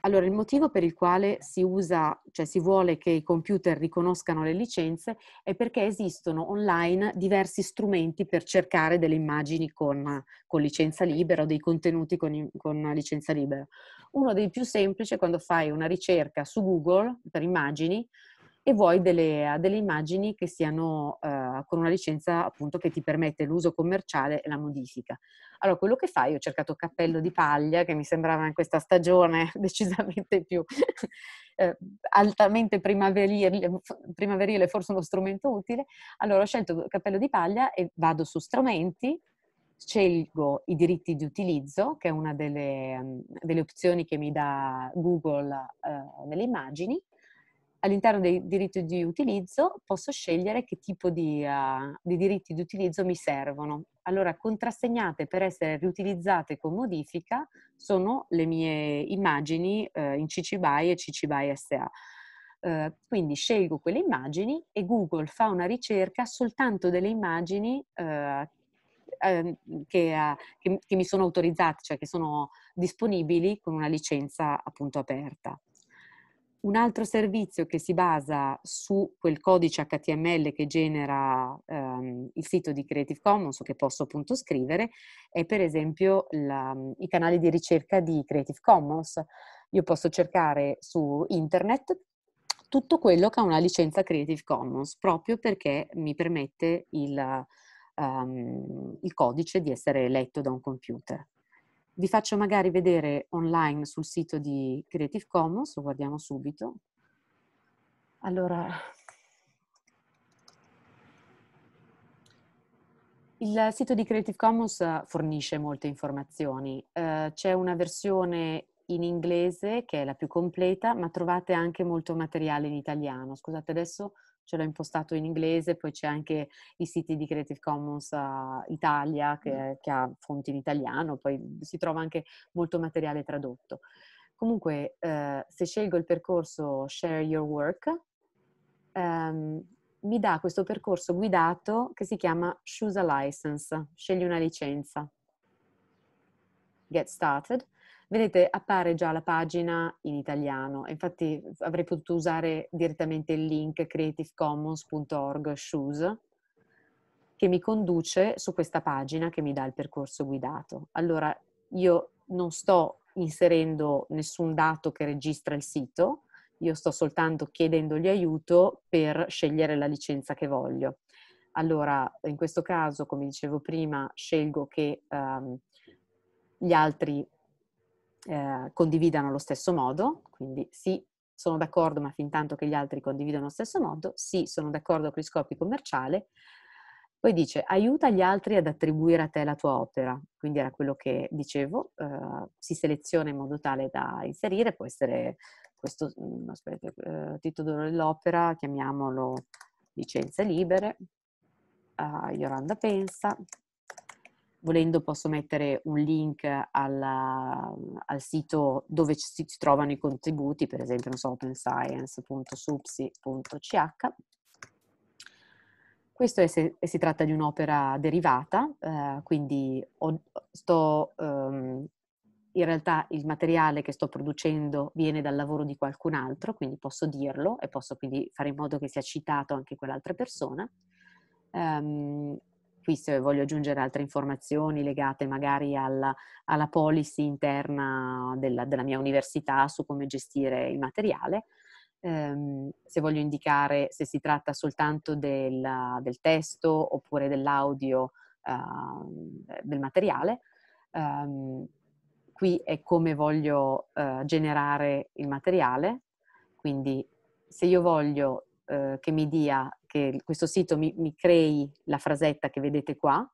allora il motivo per il quale si usa, cioè si vuole che i computer riconoscano le licenze è perché esistono online diversi strumenti per cercare delle immagini con, con licenza libera o dei contenuti con, con licenza libera. Uno dei più semplici è quando fai una ricerca su Google per immagini, e vuoi delle, delle immagini che siano eh, con una licenza appunto che ti permette l'uso commerciale e la modifica. Allora, quello che fai, ho cercato cappello di paglia, che mi sembrava in questa stagione (laughs) decisamente più (laughs) eh, altamente primaverile, primaverile, forse uno strumento utile. Allora, ho scelto cappello di paglia e vado su strumenti, scelgo i diritti di utilizzo, che è una delle, mm, delle opzioni che mi dà Google eh, nelle immagini, all'interno dei diritti di utilizzo posso scegliere che tipo di, uh, di diritti di utilizzo mi servono. Allora, contrassegnate per essere riutilizzate con modifica sono le mie immagini uh, in CC BY e CC BY SA. Uh, eh, quindi scelgo quelle immagini e Google fa una ricerca soltanto delle immagini ehm, che, che, che mi sono autorizzate, cioè che sono disponibili con una licenza appunto aperta. Un altro servizio che si basa su quel codice HTML che genera ehm, il sito di Creative Commons o che posso appunto scrivere è per esempio la, i canali di ricerca di Creative Commons. Io posso cercare su internet tutto quello che ha una licenza Creative Commons proprio perché mi permette il, um, il codice di essere letto da un computer. Vi faccio magari vedere online sul sito di Creative Commons, lo guardiamo subito. Allora, il sito di Creative Commons eh, fornisce molte informazioni. Eh, c'è una versione in inglese che è la più completa, ma trovate anche molto materiale in italiano. Scusate, adesso ce l'ho impostato in inglese, poi c'è anche i siti di Creative Commons uh, Italia che, mm. che, ha fonti in italiano, poi si trova anche molto materiale tradotto. Comunque, eh, se scelgo il percorso Share Your Work, ehm, mi dà questo percorso guidato che si chiama Choose a License, scegli una licenza. Get started. Vedete, appare già la pagina in italiano, infatti avrei potuto usare direttamente il link creativecommons.org shoes che mi conduce su questa pagina che mi dà il percorso guidato. Allora, io non sto inserendo nessun dato che registra il sito, io sto soltanto chiedendogli aiuto per scegliere la licenza che voglio. Allora, in questo caso, come dicevo prima, scelgo che um, gli altri eh, condividano allo stesso modo, quindi sì, sono d'accordo, ma fin tanto che gli altri condividano allo stesso modo, sì, sono d'accordo con gli scopi commerciali, poi dice aiuta gli altri ad attribuire a te la tua opera, quindi era quello che dicevo, eh, si seleziona in modo tale da inserire, può essere questo, mm, aspetta, eh, titolo dell'opera, chiamiamolo licenze libere, eh, Yoranda pensa, volendo posso mettere un link alla, al sito dove si trovano i contributi, per esempio, non so, openscience.supsi.ch. Questo è se, si tratta di un'opera derivata, eh, quindi ho, sto, um, in realtà il materiale che sto producendo viene dal lavoro di qualcun altro, quindi posso dirlo e posso quindi fare in modo che sia citato anche quell'altra persona. Um, qui se voglio aggiungere altre informazioni legate magari alla, alla policy interna della, della, mia università su come gestire il materiale, ehm, se voglio indicare se si tratta soltanto del, del testo oppure dell'audio uh, del materiale. Um, qui è come voglio uh, generare il materiale, quindi se io voglio uh, che mi dia che questo sito mi, mi crei la frasetta che vedete qua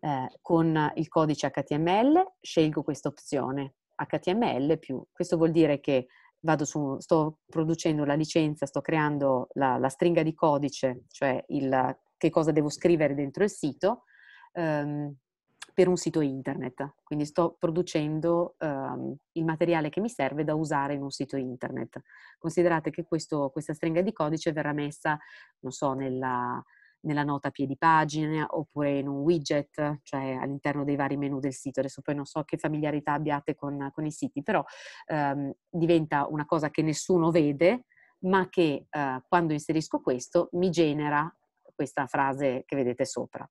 eh, con il codice HTML, scelgo questa opzione HTML più. Questo vuol dire che vado su, sto producendo la licenza, sto creando la, la stringa di codice, cioè il, che cosa devo scrivere dentro il sito, ehm, per un sito internet. Quindi sto producendo um, il materiale che mi serve da usare in un sito internet. Considerate che questo, questa stringa di codice verrà messa, non so, nella, nella nota a piedi pagina oppure in un widget, cioè all'interno dei vari menu del sito. Adesso poi non so che familiarità abbiate con, con i siti, però um, diventa una cosa che nessuno vede, ma che uh, quando inserisco questo mi genera questa frase che vedete sopra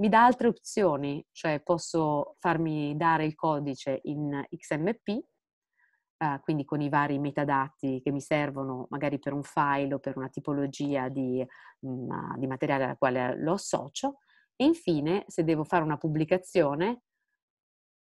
mi dà altre opzioni, cioè posso farmi dare il codice in XMP, eh, quindi con i vari metadati che mi servono magari per un file o per una tipologia di, mh, mm, di materiale alla quale lo associo, e infine se devo fare una pubblicazione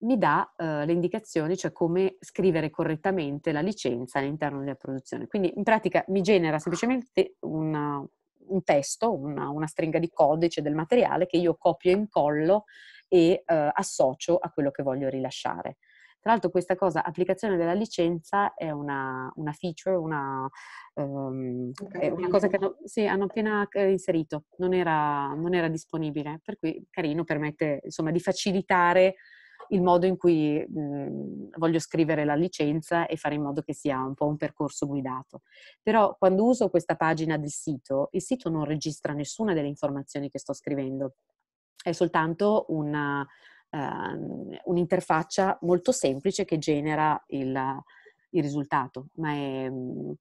mi dà eh, le indicazioni, cioè come scrivere correttamente la licenza all'interno della produzione. Quindi in pratica mi genera semplicemente una, un testo, una, una, stringa di codice del materiale che io copio e incollo e eh, associo a quello che voglio rilasciare. Tra l'altro questa cosa, applicazione della licenza, è una, una feature, una, um, okay. una, cosa che hanno, sì, hanno appena eh, inserito, non era, non era, disponibile, per cui carino, permette insomma, di facilitare il modo in cui mh, mhmm, voglio scrivere la licenza e fare in modo che sia un po' un percorso guidato. Però quando uso questa pagina del sito, il sito non registra nessuna delle informazioni che sto scrivendo, è soltanto una, uh, un'interfaccia molto semplice che genera il, il risultato, ma è, mhmm,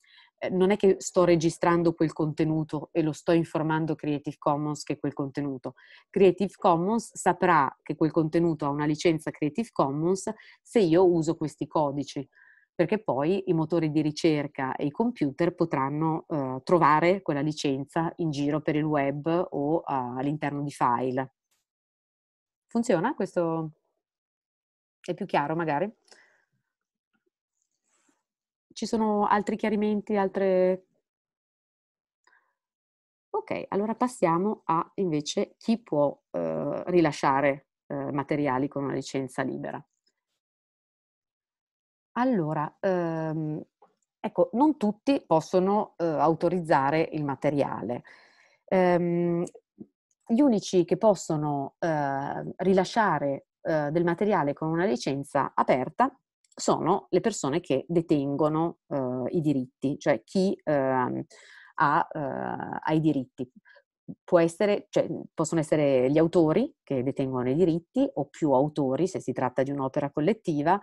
eh, non è che sto registrando quel contenuto e lo sto informando Creative Commons che quel contenuto. Creative Commons saprà che quel contenuto ha una licenza Creative Commons se io uso questi codici, perché poi i motori di ricerca e i computer potranno eh, trovare quella licenza in giro per il web o eh, all'interno di file. Funziona questo? È più chiaro magari? Ci sono altri chiarimenti, altre... Ok, allora passiamo a invece chi può eh, rilasciare eh, materiali con una licenza libera. Allora, ehm, ecco, non tutti possono eh, autorizzare il materiale. Ehm, gli unici che possono eh, rilasciare eh, del materiale con una licenza aperta sono le persone che detengono eh, i diritti, cioè chi eh, ha, eh, i diritti. Essere, cioè, possono essere gli autori che detengono i diritti o più autori se si tratta di un'opera collettiva,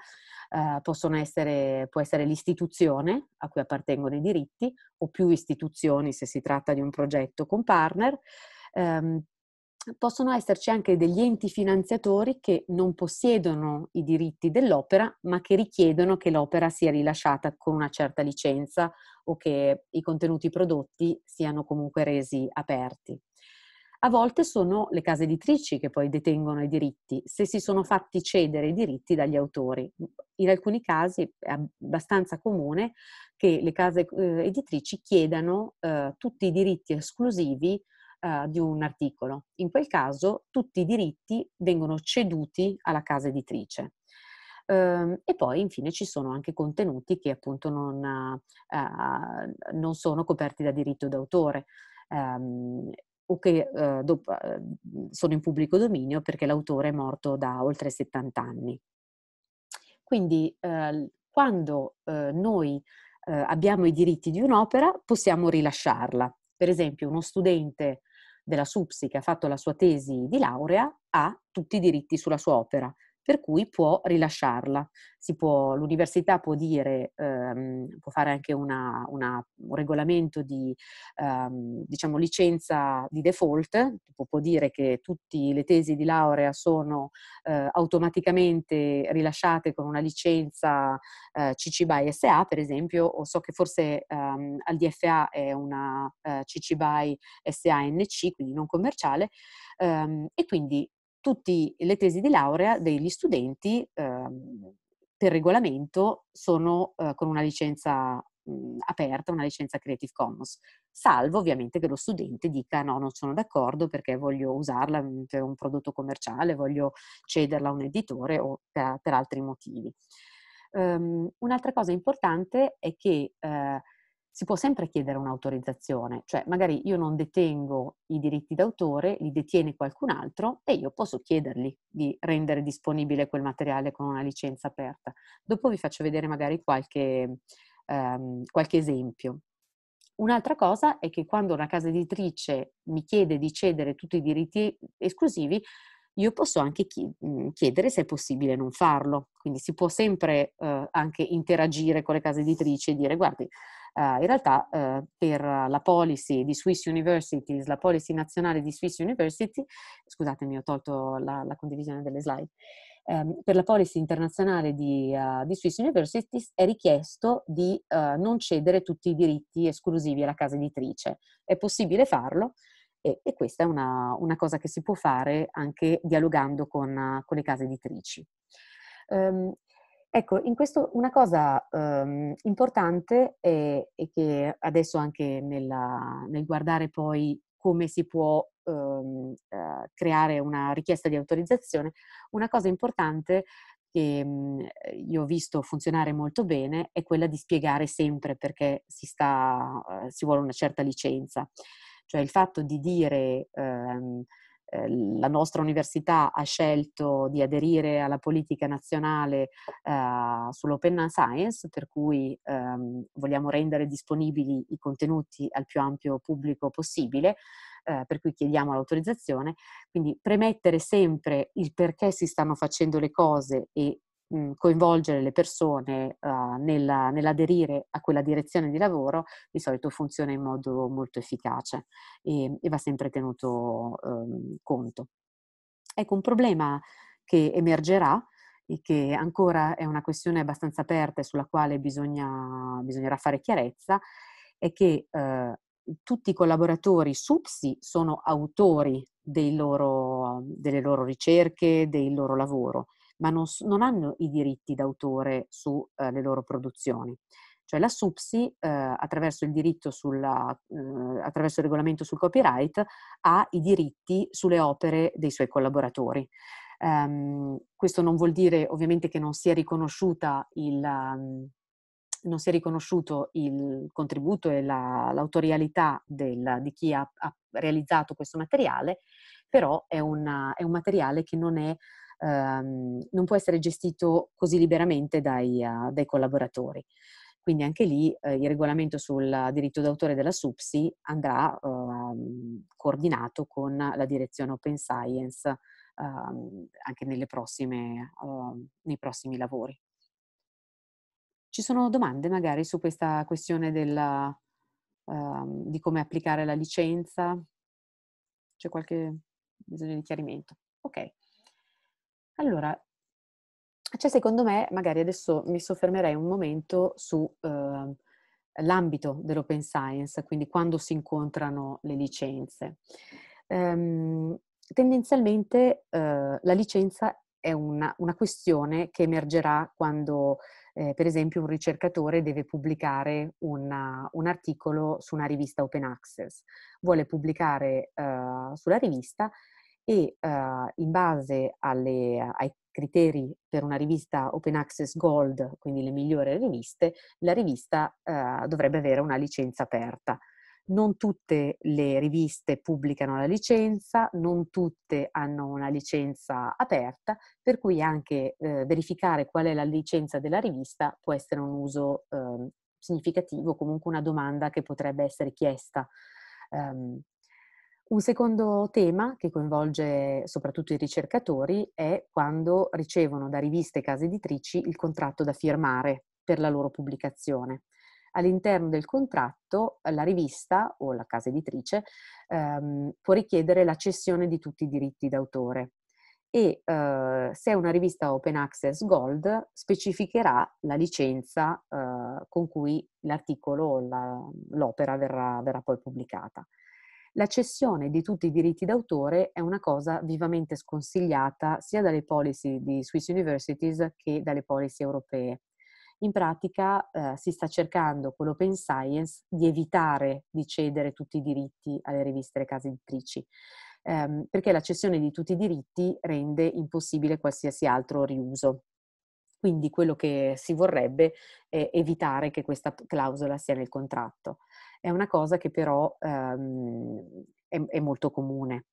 essere, può essere l'istituzione a cui appartengono i diritti o più istituzioni se si tratta di un progetto con partner. Um, possono esserci anche degli enti finanziatori che non possiedono i diritti dell'opera, ma che richiedono che l'opera sia rilasciata con una certa licenza o che i contenuti prodotti siano comunque resi aperti. A volte sono le case editrici che poi detengono i diritti, se si sono fatti cedere i diritti dagli autori. In alcuni casi è abbastanza comune che le case eh, editrici chiedano eh, tutti i diritti esclusivi uh, di un articolo. In quel caso tutti i diritti vengono ceduti alla casa editrice. Uh, e poi infine ci sono anche contenuti che appunto non, uh, non sono coperti da diritto d'autore. Um, o che eh, dopo, eh, sono in pubblico dominio perché l'autore è morto da oltre 70 anni. Quindi eh, quando eh, noi abbiamo i diritti di un'opera possiamo rilasciarla. Per esempio uno studente della SUPSI che ha fatto la sua tesi di laurea ha tutti i diritti sulla sua opera, per cui può rilasciarla. Può, l'università può dire, ehm, può fare anche una, una, un regolamento di ehm, diciamo, licenza di default, può, può, dire che tutte le tesi di laurea sono eh, automaticamente rilasciate con una licenza eh, CC BY SA, per esempio, o so che forse ehm, al DFA è una eh, CC BY SANC, quindi non commerciale, ehm, e quindi tutte le tesi di laurea degli studenti ehm, per regolamento sono eh, con una licenza mh, mm, aperta, una licenza Creative Commons, salvo ovviamente che lo studente dica no, non sono d'accordo perché voglio usarla mm, per un prodotto commerciale, voglio cederla a un editore o per, per altri motivi. Um, un'altra cosa importante è che eh, si può sempre chiedere un'autorizzazione, cioè magari io non detengo i diritti d'autore, li detiene qualcun altro e io posso chiedergli di rendere disponibile quel materiale con una licenza aperta. Dopo vi faccio vedere magari qualche, ehm, qualche esempio. Un'altra cosa è che quando una casa editrice mi chiede di cedere tutti i diritti esclusivi, io posso anche mhmm, chiedere se è possibile non farlo. Quindi si può sempre eh, anche interagire con le case editrici e dire guardi, Uh, in realtà uh, per la policy di Swiss Universities, la policy nazionale di Swiss University, scusatemi ho tolto la, la condivisione delle slide, um, per la policy internazionale di, uh, di, Swiss Universities è richiesto di non cedere tutti i diritti esclusivi alla casa editrice. È possibile farlo e, e questa è una, una, cosa che si può fare anche dialogando con, con le case editrici. Um, Ecco, in questo una cosa ehm, importante è, è, che adesso anche nella, nel guardare poi come si può ehm, eh, creare una richiesta di autorizzazione, una cosa importante che mh, mm, io ho visto funzionare molto bene è quella di spiegare sempre perché si, sta, eh, si vuole una certa licenza. Cioè il fatto di dire... Ehm, eh, la nostra università ha scelto di aderire alla politica nazionale eh, sull'open science, per cui ehm, vogliamo rendere disponibili i contenuti al più ampio pubblico possibile, eh, per cui chiediamo l'autorizzazione. Quindi premettere sempre il perché si stanno facendo le cose e Mhmm, coinvolgere le persone uh, nella, nell'aderire a quella direzione di lavoro di solito funziona in modo molto efficace e, e va sempre tenuto um, conto. Ecco, un problema che emergerà e che ancora è una questione abbastanza aperta e sulla quale bisogna, bisognerà fare chiarezza, è che eh, tutti i collaboratori SUPSI sono autori loro, delle loro ricerche, del loro lavoro ma non, non hanno i diritti d'autore sulle eh, loro produzioni. Cioè la SUPSI, eh, attraverso, il sulla, eh, attraverso il regolamento sul copyright, ha i diritti sulle opere dei suoi collaboratori. Um, questo non vuol dire ovviamente che non sia riconosciuta il, um, non si è riconosciuto il contributo e la, l'autorialità del, di chi ha, ha, realizzato questo materiale, però è, una, è un materiale che non è ehm, non può essere gestito così liberamente dai, uh, dai collaboratori. Quindi anche lì eh, il regolamento sul diritto d'autore della SUPSI andrà ehm, coordinato con la direzione Open Science ehm, anche prossime, ehm, nei prossimi lavori. Ci sono domande magari su questa questione della, Uh, di come applicare la licenza? C'è qualche bisogno di chiarimento? Ok. Allora, cioè secondo me, magari adesso mi soffermerei un momento sull'ambito ehm, eh, dell'open science, quindi quando si incontrano le licenze. Ehm, tendenzialmente eh, la licenza è una, una, questione che emergerà quando, eh, per esempio, un ricercatore deve pubblicare una, un articolo su una rivista open access. Vuole pubblicare eh, sulla rivista e eh, in base alle, ai criteri per una rivista Open Access Gold, quindi le migliori riviste, la rivista eh, dovrebbe avere una licenza aperta. Non tutte le riviste pubblicano la licenza, non tutte hanno una licenza aperta, per cui anche eh, verificare qual è la licenza della rivista può essere un uso eh, significativo, comunque una domanda che potrebbe essere chiesta. Um, un secondo tema che coinvolge soprattutto i ricercatori è quando ricevono da riviste e case editrici il contratto da firmare per la loro pubblicazione. All'interno del contratto eh, la rivista o la casa editrice ehm, può richiedere la cessione di tutti i diritti d'autore e eh, se è una rivista Open Access Gold specificherà la licenza eh, con cui l'articolo o la, l'opera verrà, verrà poi pubblicata. La cessione di tutti i diritti d'autore è una cosa vivamente sconsigliata sia dalle policy di Swiss Universities che dalle policy europee. In pratica eh, si sta cercando con l'open science di evitare di cedere tutti i diritti alle riviste e alle case editrici, ehm, perché la cessione di tutti i diritti rende impossibile qualsiasi altro riuso. Quindi quello che si vorrebbe è evitare che questa clausola sia nel contratto. È una cosa che però ehm, è, è, molto comune.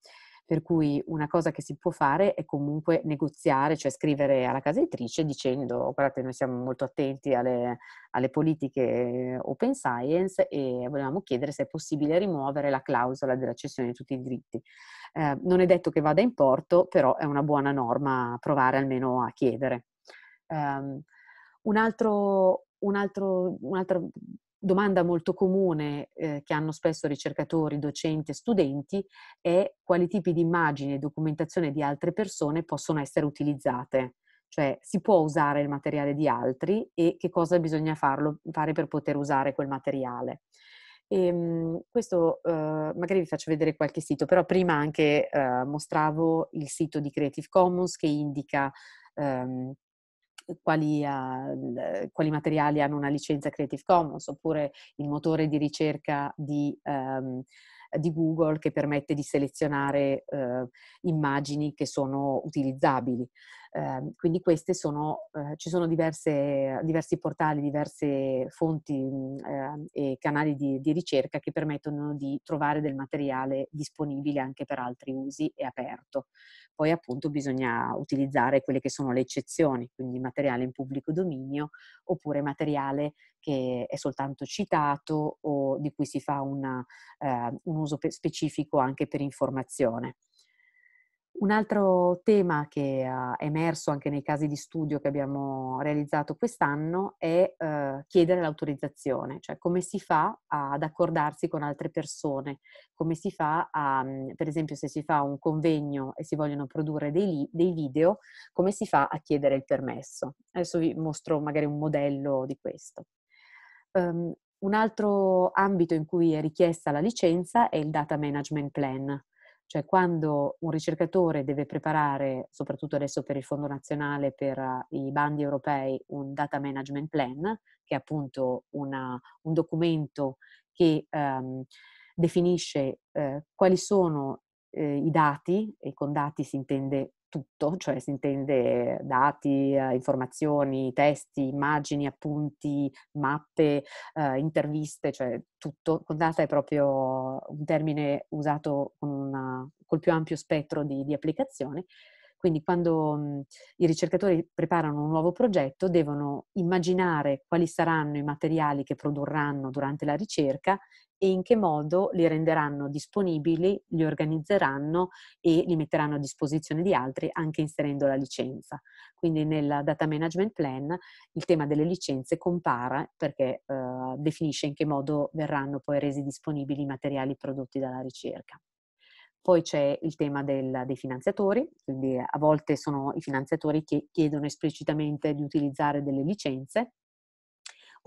Per cui una cosa che si può fare è comunque negoziare, cioè scrivere alla casa editrice dicendo guardate noi siamo molto attenti alle, alle politiche open science e volevamo chiedere se è possibile rimuovere la clausola della cessione di tutti i diritti. Eh, non è detto che vada in porto, però è una buona norma provare almeno a chiedere. Um, un altro, un altro, un'altra domanda molto comune eh, che hanno spesso ricercatori, docenti e studenti è quali tipi di immagini e documentazione di altre persone possono essere utilizzate. Cioè si può usare il materiale di altri e che cosa bisogna farlo, fare per poter usare quel materiale. E, ehm, questo eh, magari vi faccio vedere qualche sito, però prima anche eh, mostravo il sito di Creative Commons che indica ehm, quali, uh, quali, materiali hanno una licenza Creative Commons oppure il motore di ricerca di, um, di Google che permette di selezionare uh, immagini che sono utilizzabili. Eh, quindi queste sono, eh, ci sono diverse, diversi portali, diverse fonti mm, ehm, e canali di, di ricerca che permettono di trovare del materiale disponibile anche per altri usi e aperto. Poi appunto bisogna utilizzare quelle che sono le eccezioni, quindi materiale in pubblico dominio oppure materiale che è soltanto citato o di cui si fa una, eh, un uso specifico anche per informazione. Un altro tema che ah, è emerso anche nei casi di studio che abbiamo realizzato quest'anno è eh, chiedere l'autorizzazione, cioè come si fa ad accordarsi con altre persone, come si fa a, mm, per esempio se si fa un convegno e si vogliono produrre dei, dei video, come si fa a chiedere il permesso. Adesso vi mostro magari un modello di questo. Um, un altro ambito in cui è richiesta la licenza è il data management plan cioè quando un ricercatore deve preparare, soprattutto adesso per il Fondo Nazionale per eh, i bandi europei, un data management plan, che è appunto una, un documento che ehm, definisce eh, quali sono eh, i dati, e con dati si intende tutto, cioè si intende dati, eh, informazioni, testi, immagini, appunti, mappe, eh, interviste, cioè tutto. Condata è proprio un termine usato una, col più ampio spettro di, di applicazioni. Quindi quando mh, mhmm, i ricercatori preparano un nuovo progetto devono immaginare quali saranno i materiali che produrranno durante la ricerca e in che modo li renderanno disponibili, li organizzeranno e li metteranno a disposizione di altri anche inserendo la licenza. Quindi nel data management plan il tema delle licenze compara perché eh, definisce in che modo verranno poi resi disponibili i materiali prodotti dalla ricerca. Poi c'è il tema del, dei finanziatori, quindi a volte sono i finanziatori che chiedono esplicitamente di utilizzare delle licenze,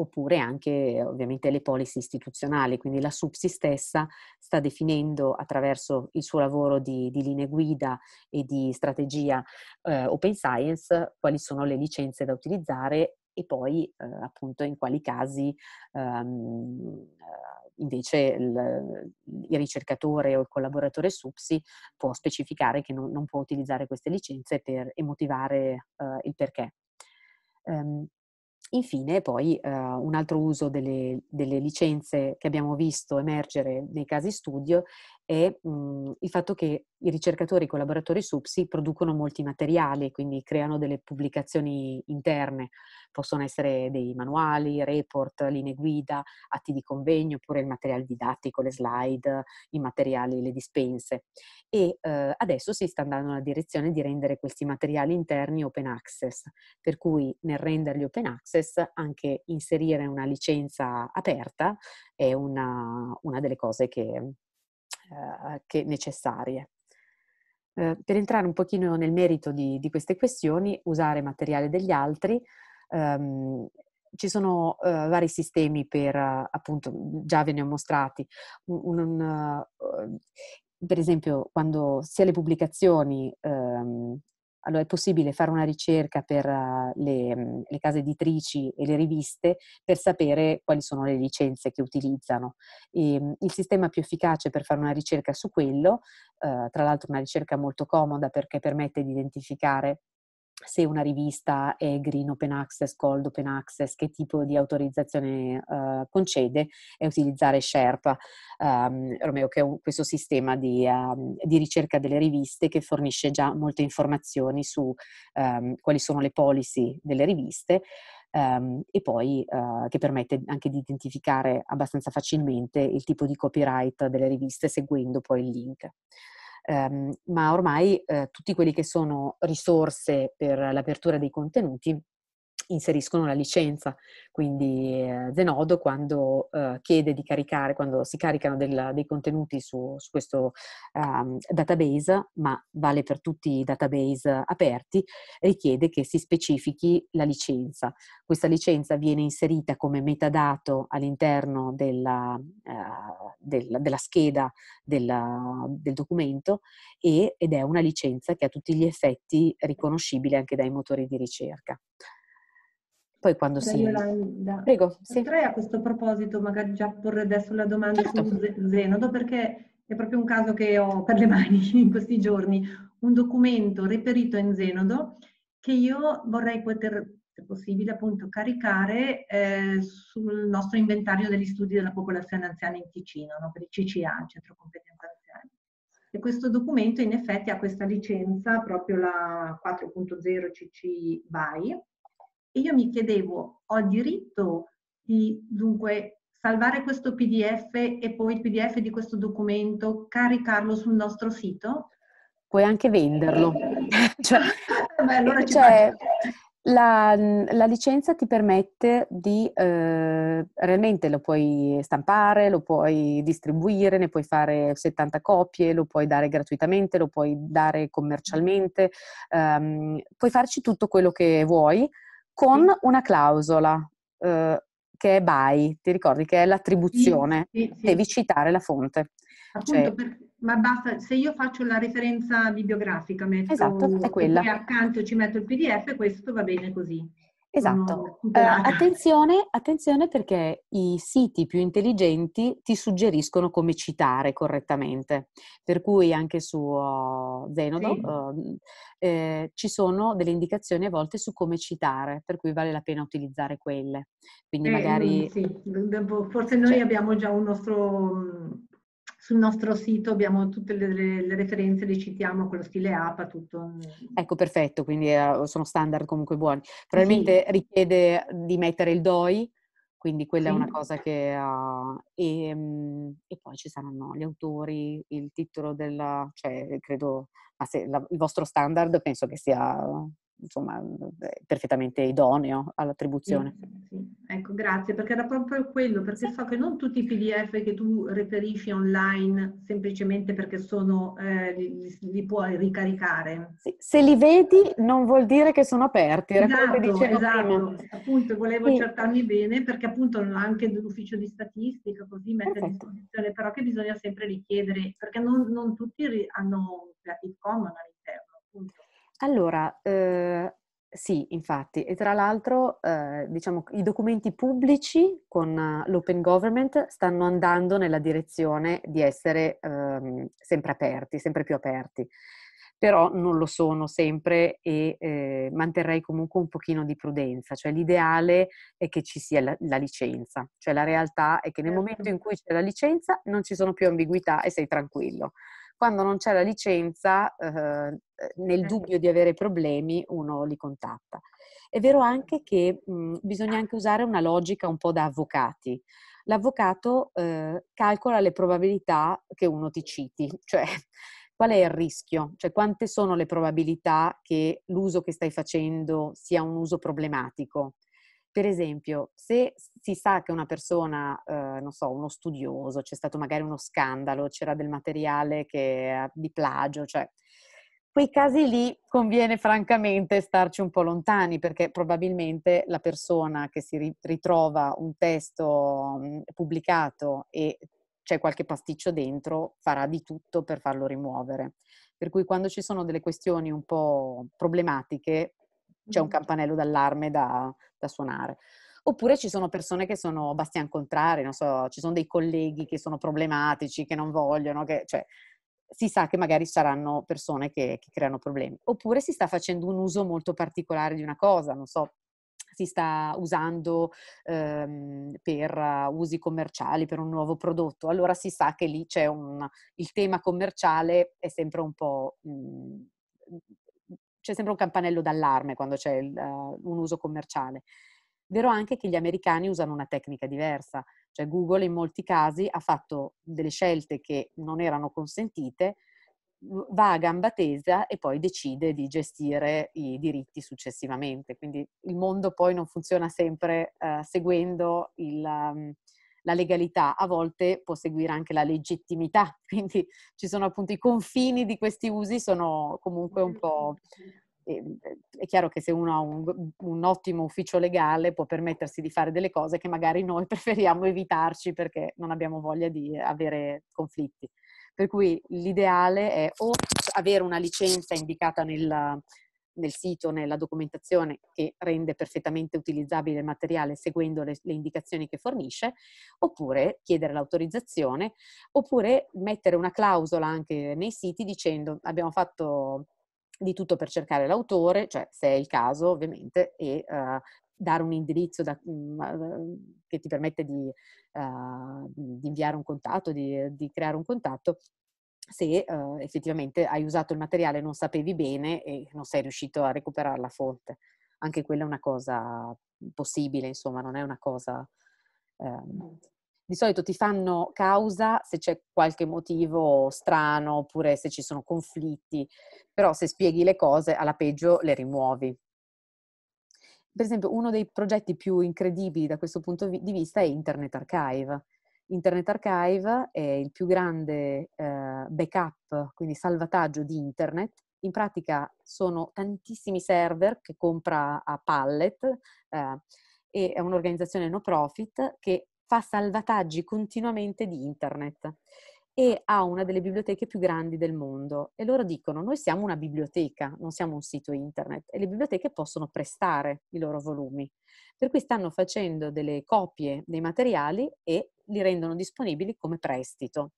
oppure anche ovviamente le policy istituzionali, quindi la SUPSI stessa sta definendo attraverso il suo lavoro di, di linee guida e di strategia eh, open science quali sono le licenze da utilizzare e poi eh, appunto in quali casi ehm, invece il, il, ricercatore o il collaboratore SUPSI può specificare che non, non può utilizzare queste licenze per, e motivare eh, il perché. Um, Infine, poi eh, un altro uso delle, delle, licenze che abbiamo visto emergere nei casi studio è mh, mhmm, il fatto che i ricercatori e i collaboratori SUPSI producono molti materiali, quindi creano delle pubblicazioni interne, possono essere dei manuali, report, linee guida, atti di convegno, oppure il materiale didattico, le slide, i materiali, le dispense. E eh, adesso si sta andando nella direzione di rendere questi materiali interni open access, per cui nel renderli open access anche inserire una licenza aperta è una, una delle cose che eh, che necessarie. Eh, per entrare un pochino nel merito di, di queste questioni, usare materiale degli altri, ehm, ci sono uh, vari sistemi per, appunto, già ve ne ho mostrati. Un, un, uh, per esempio, quando sia le pubblicazioni um, allora è possibile fare una ricerca per eh, le, mhmm, le, case editrici e le riviste per sapere quali sono le licenze che utilizzano. E, ehm, il sistema più efficace per fare una ricerca su quello, eh, tra l'altro una ricerca molto comoda perché permette di identificare se una rivista è green open access, cold open access, che tipo di autorizzazione uh, concede e utilizzare Sherpa, um, ehm, Romeo, che è un, questo sistema di, uh, di, ricerca delle riviste che fornisce già molte informazioni su um, quali sono le policy delle riviste. Um, e poi uh, che permette anche di identificare abbastanza facilmente il tipo di copyright delle riviste seguendo poi il link. Ehm, ma ormai ehm, tutti quelli che sono risorse per l'apertura dei contenuti inseriscono la licenza. Quindi eh, Zenodo quando eh, chiede di caricare, quando si caricano del, dei contenuti su, su questo um, database, ma vale per tutti i database aperti, richiede che si specifichi la licenza. Questa licenza viene inserita come metadato all'interno della, uh, eh, della, della scheda della, del documento e, ed è una licenza che ha tutti gli effetti riconoscibile anche dai motori di ricerca. Poi quando si... Yolanda. Prego, sì. Potrei a questo proposito magari già porre adesso la domanda certo. su Zenodo perché è proprio un caso che ho per le (laughs) mani in questi giorni, un documento reperito in Zenodo che io vorrei poter, se possibile, appunto caricare eh, sul nostro inventario degli studi della popolazione anziana in Ticino, no? per il CCA, il Centro Competenza Anziani. E questo documento in effetti ha questa licenza, proprio la 4.0 CC BY, e io mi chiedevo, ho diritto di dunque salvare questo PDF e poi il PDF di questo documento, caricarlo sul nostro sito? Puoi anche venderlo. Eh, (laughs) cioè, (laughs) Beh, allora cioè, la, la, licenza ti permette di, eh, realmente lo puoi stampare, lo puoi distribuire, ne puoi fare 70 copie, lo puoi dare gratuitamente, lo puoi dare commercialmente, ehm, puoi farci tutto quello che vuoi con una clausola eh, che è by, ti ricordi che è l'attribuzione, sì, sì, sì. devi citare la fonte. Appunto, cioè, per, ma basta, se io faccio la referenza bibliografica, metto esatto, è quella. accanto ci metto il PDF, questo va bene così. Esatto. No, eh, (laughs) attenzione, attenzione, perché i siti più intelligenti ti suggeriscono come citare correttamente. Per cui anche su uh, Zenodo sì. uh, eh, ci sono delle indicazioni a volte su come citare, per cui vale la pena utilizzare quelle. Quindi eh, magari... Sì, forse noi cioè... abbiamo già un nostro mm, sul nostro sito abbiamo tutte le, le, referenze, le citiamo con lo stile APA, tutto. Ecco, perfetto, quindi eh, sono standard comunque buoni. Probabilmente sì. richiede di mettere il DOI, quindi quella sì. è una cosa che... Uh, eh, e, ehm, e, poi ci saranno gli autori, il titolo della... cioè credo... Ma se la, il vostro standard penso che sia insomma, perfettamente idoneo all'attribuzione. Sì, sì. Ecco, grazie, perché era proprio quello, perché so che non tutti i PDF che tu reperisci online semplicemente perché sono, eh, li, li, puoi ricaricare. Sì, se li vedi non vuol dire che sono aperti, era esatto, quello che esatto, dicevo esatto. Prima. appunto volevo accertarmi bene perché appunto anche l'ufficio di statistica così mette Perfetto. a disposizione, però che bisogna sempre richiedere, perché non, non tutti hanno Creative Commons all'interno, appunto. Allora, eh, sì, infatti, e tra l'altro eh, diciamo, i documenti pubblici con eh, l'open government stanno andando nella direzione di essere ehm, sempre aperti, sempre più aperti, però non lo sono sempre e eh, manterrei comunque un pochino di prudenza, cioè l'ideale è che ci sia la, la licenza, cioè la realtà è che nel certo. momento in cui c'è la licenza non ci sono più ambiguità e sei tranquillo quando non c'è la licenza, eh, nel certo. dubbio di avere problemi, uno li contatta. È vero anche che mh, mm, bisogna anche usare una logica un po' da avvocati. L'avvocato eh, calcola le probabilità che uno ti citi, (laughs) cioè qual è il rischio? Cioè, quante sono le probabilità che l'uso che stai facendo sia un uso problematico? Per esempio, se si sa che una persona, eh, non so, uno studioso, c'è stato magari uno scandalo, c'era del materiale che, di plagio, cioè quei casi lì conviene francamente starci un po' lontani perché probabilmente la persona che si ritrova un testo mm, pubblicato e c'è qualche pasticcio dentro farà di tutto per farlo rimuovere. Per cui quando ci sono delle questioni un po' problematiche c'è un campanello d'allarme da, da suonare. Oppure ci sono persone che sono Bastian contrari, non so, ci sono dei colleghi che sono problematici, che non vogliono, che, cioè, si sa che magari saranno persone che, che creano problemi. Oppure si sta facendo un uso molto particolare di una cosa, non so, si sta usando ehm, per usi commerciali, per un nuovo prodotto. Allora si sa che lì c'è un... il tema commerciale è sempre un po' mh, mm, c'è sempre un campanello d'allarme quando c'è il, uh, un uso commerciale. Vero anche che gli americani usano una tecnica diversa, cioè Google in molti casi ha fatto delle scelte che non erano consentite, va a gamba tesa e poi decide di gestire i diritti successivamente. Quindi il mondo poi non funziona sempre uh, seguendo il, um, la legalità a volte può seguire anche la legittimità, (laughs) quindi ci sono appunto i confini di questi usi sono comunque un po'... Eh, è chiaro che se uno ha un, un ottimo ufficio legale può permettersi di fare delle cose che magari noi (laughs) preferiamo evitarci perché non abbiamo voglia di avere conflitti. Per cui l'ideale è o avere una licenza indicata nel, nel sito, nella documentazione che rende perfettamente utilizzabile il materiale seguendo le, le indicazioni che fornisce, oppure chiedere l'autorizzazione, oppure mettere una clausola anche nei siti dicendo abbiamo fatto di tutto per cercare l'autore, cioè se è il caso ovviamente, e uh, dare un indirizzo da, um, che ti permette di, uh, di inviare un contatto, di, di creare un contatto se uh, effettivamente hai usato il materiale, e non sapevi bene e non sei riuscito a recuperare la fonte. Anche quella è una cosa possibile, insomma, non è una cosa... Um, di solito ti fanno causa se c'è qualche motivo strano oppure se ci sono conflitti, però se spieghi le cose alla peggio le rimuovi. Per esempio, uno dei progetti più incredibili da questo punto di vista è Internet Archive, Internet Archive è il più grande eh, backup, quindi salvataggio di Internet. In pratica sono tantissimi server che compra a pallet eh, e è un'organizzazione no profit che fa salvataggi continuamente di Internet e ha una delle biblioteche più grandi del mondo. E loro dicono, noi siamo una biblioteca, non siamo un sito internet e le biblioteche possono prestare i loro volumi. Per cui stanno facendo delle copie dei materiali e li rendono disponibili come prestito.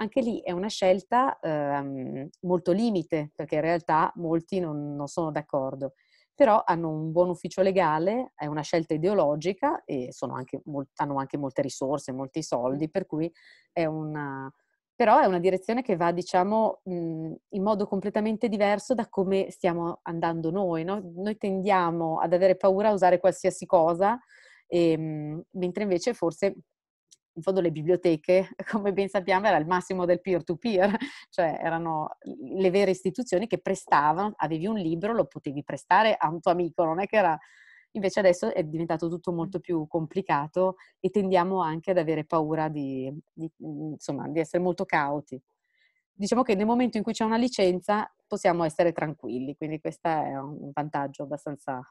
Anche lì è una scelta ehm, molto limite, perché in realtà molti non, non sono d'accordo però hanno un buon ufficio legale, è una scelta ideologica e anche, hanno anche molte risorse, molti soldi, per cui è una, però è una direzione che va, diciamo, in modo completamente diverso da come stiamo andando noi. No? Noi tendiamo ad avere paura a usare qualsiasi cosa, e, ehm, mentre invece forse in fondo le biblioteche, (laughs) come ben sappiamo, era il massimo del peer-to-peer, cioè erano le vere istituzioni che prestavano, avevi un libro, lo potevi prestare a un tuo amico, non è che era... Invece adesso è diventato tutto molto più complicato e tendiamo anche ad avere paura di, di, insomma, di essere molto cauti. Diciamo che nel momento in cui c'è una licenza possiamo essere tranquilli, quindi questo è un vantaggio abbastanza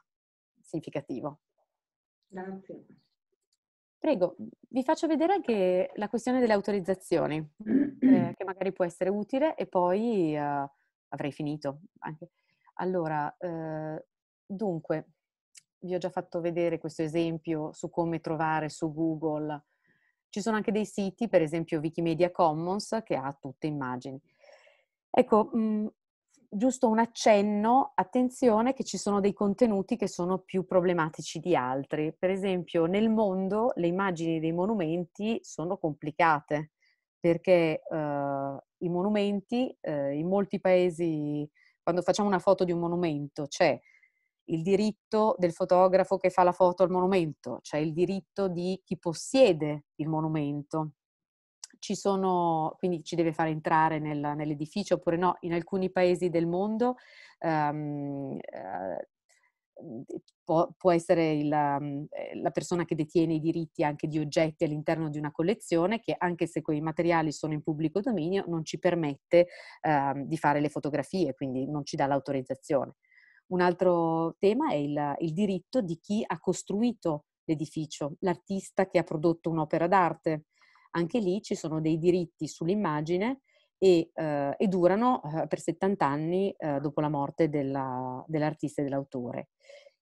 significativo. Grazie. Prego, vi faccio vedere anche la questione delle autorizzazioni, eh, (clears throat) che magari può essere utile e poi eh, avrei finito. Anche. Allora, eh, dunque, vi ho già fatto vedere questo esempio su come trovare su Google. Ci sono anche dei siti, per esempio Wikimedia Commons, che ha tutte immagini. Ecco, mh, mm, giusto un accenno, attenzione che ci sono dei contenuti che sono più problematici di altri. Per esempio, nel mondo le immagini dei monumenti sono complicate perché eh, i monumenti eh, in molti paesi, quando facciamo una foto di un monumento, c'è il diritto del fotografo che fa la foto al monumento, c'è il diritto di chi possiede il monumento, ci sono, quindi ci deve far entrare nel, nell'edificio oppure no, in alcuni paesi del mondo um, uh, può, può, essere il, um, la persona che detiene i diritti anche di oggetti all'interno di una collezione che anche se quei materiali sono in pubblico dominio non ci permette um, di fare le fotografie, quindi non ci dà l'autorizzazione. Un altro tema è il, il diritto di chi ha costruito l'edificio, l'artista che ha prodotto un'opera d'arte, anche lì ci sono dei diritti sull'immagine e, eh, e durano eh, per 70 anni eh, dopo la morte della, dell'artista e dell'autore.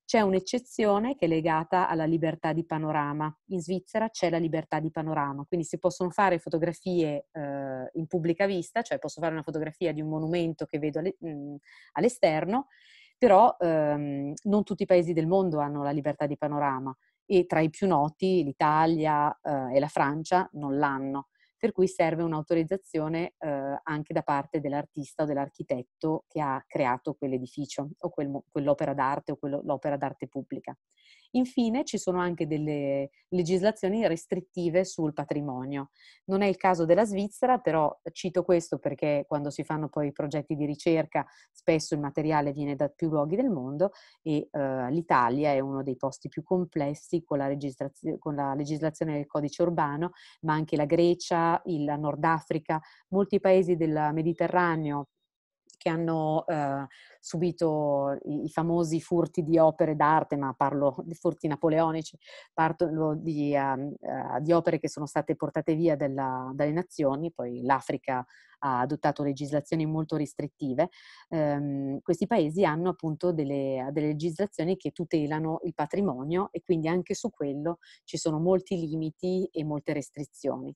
C'è un'eccezione che è legata alla libertà di panorama. In Svizzera c'è la libertà di panorama, quindi si possono fare fotografie eh, in pubblica vista, cioè posso fare una fotografia di un monumento che vedo alle, mh, mm, all'esterno, però ehm, non tutti i paesi del mondo hanno la libertà di panorama e tra i più noti l'Italia eh, e la Francia non l'hanno, per cui serve un'autorizzazione eh, anche da parte dell'artista o dell'architetto che ha creato quell'edificio o quel, quell'opera d'arte o quell'opera d'arte pubblica. Infine ci sono anche delle legislazioni restrittive sul patrimonio. Non è il caso della Svizzera, però cito questo perché quando si fanno poi progetti di ricerca spesso il materiale viene da più luoghi del mondo e eh, l'Italia è uno dei posti più complessi con la, con la legislazione del codice urbano, ma anche la Grecia, il, Nord Africa, molti paesi del Mediterraneo che hanno eh, subito i, i, famosi furti di opere d'arte, ma parlo di furti napoleonici, parlo di, uh, uh, di opere che sono state portate via della, dalle nazioni, poi l'Africa ha adottato legislazioni molto restrittive, um, questi paesi hanno appunto delle, delle, legislazioni che tutelano il patrimonio e quindi anche su quello ci sono molti limiti e molte restrizioni.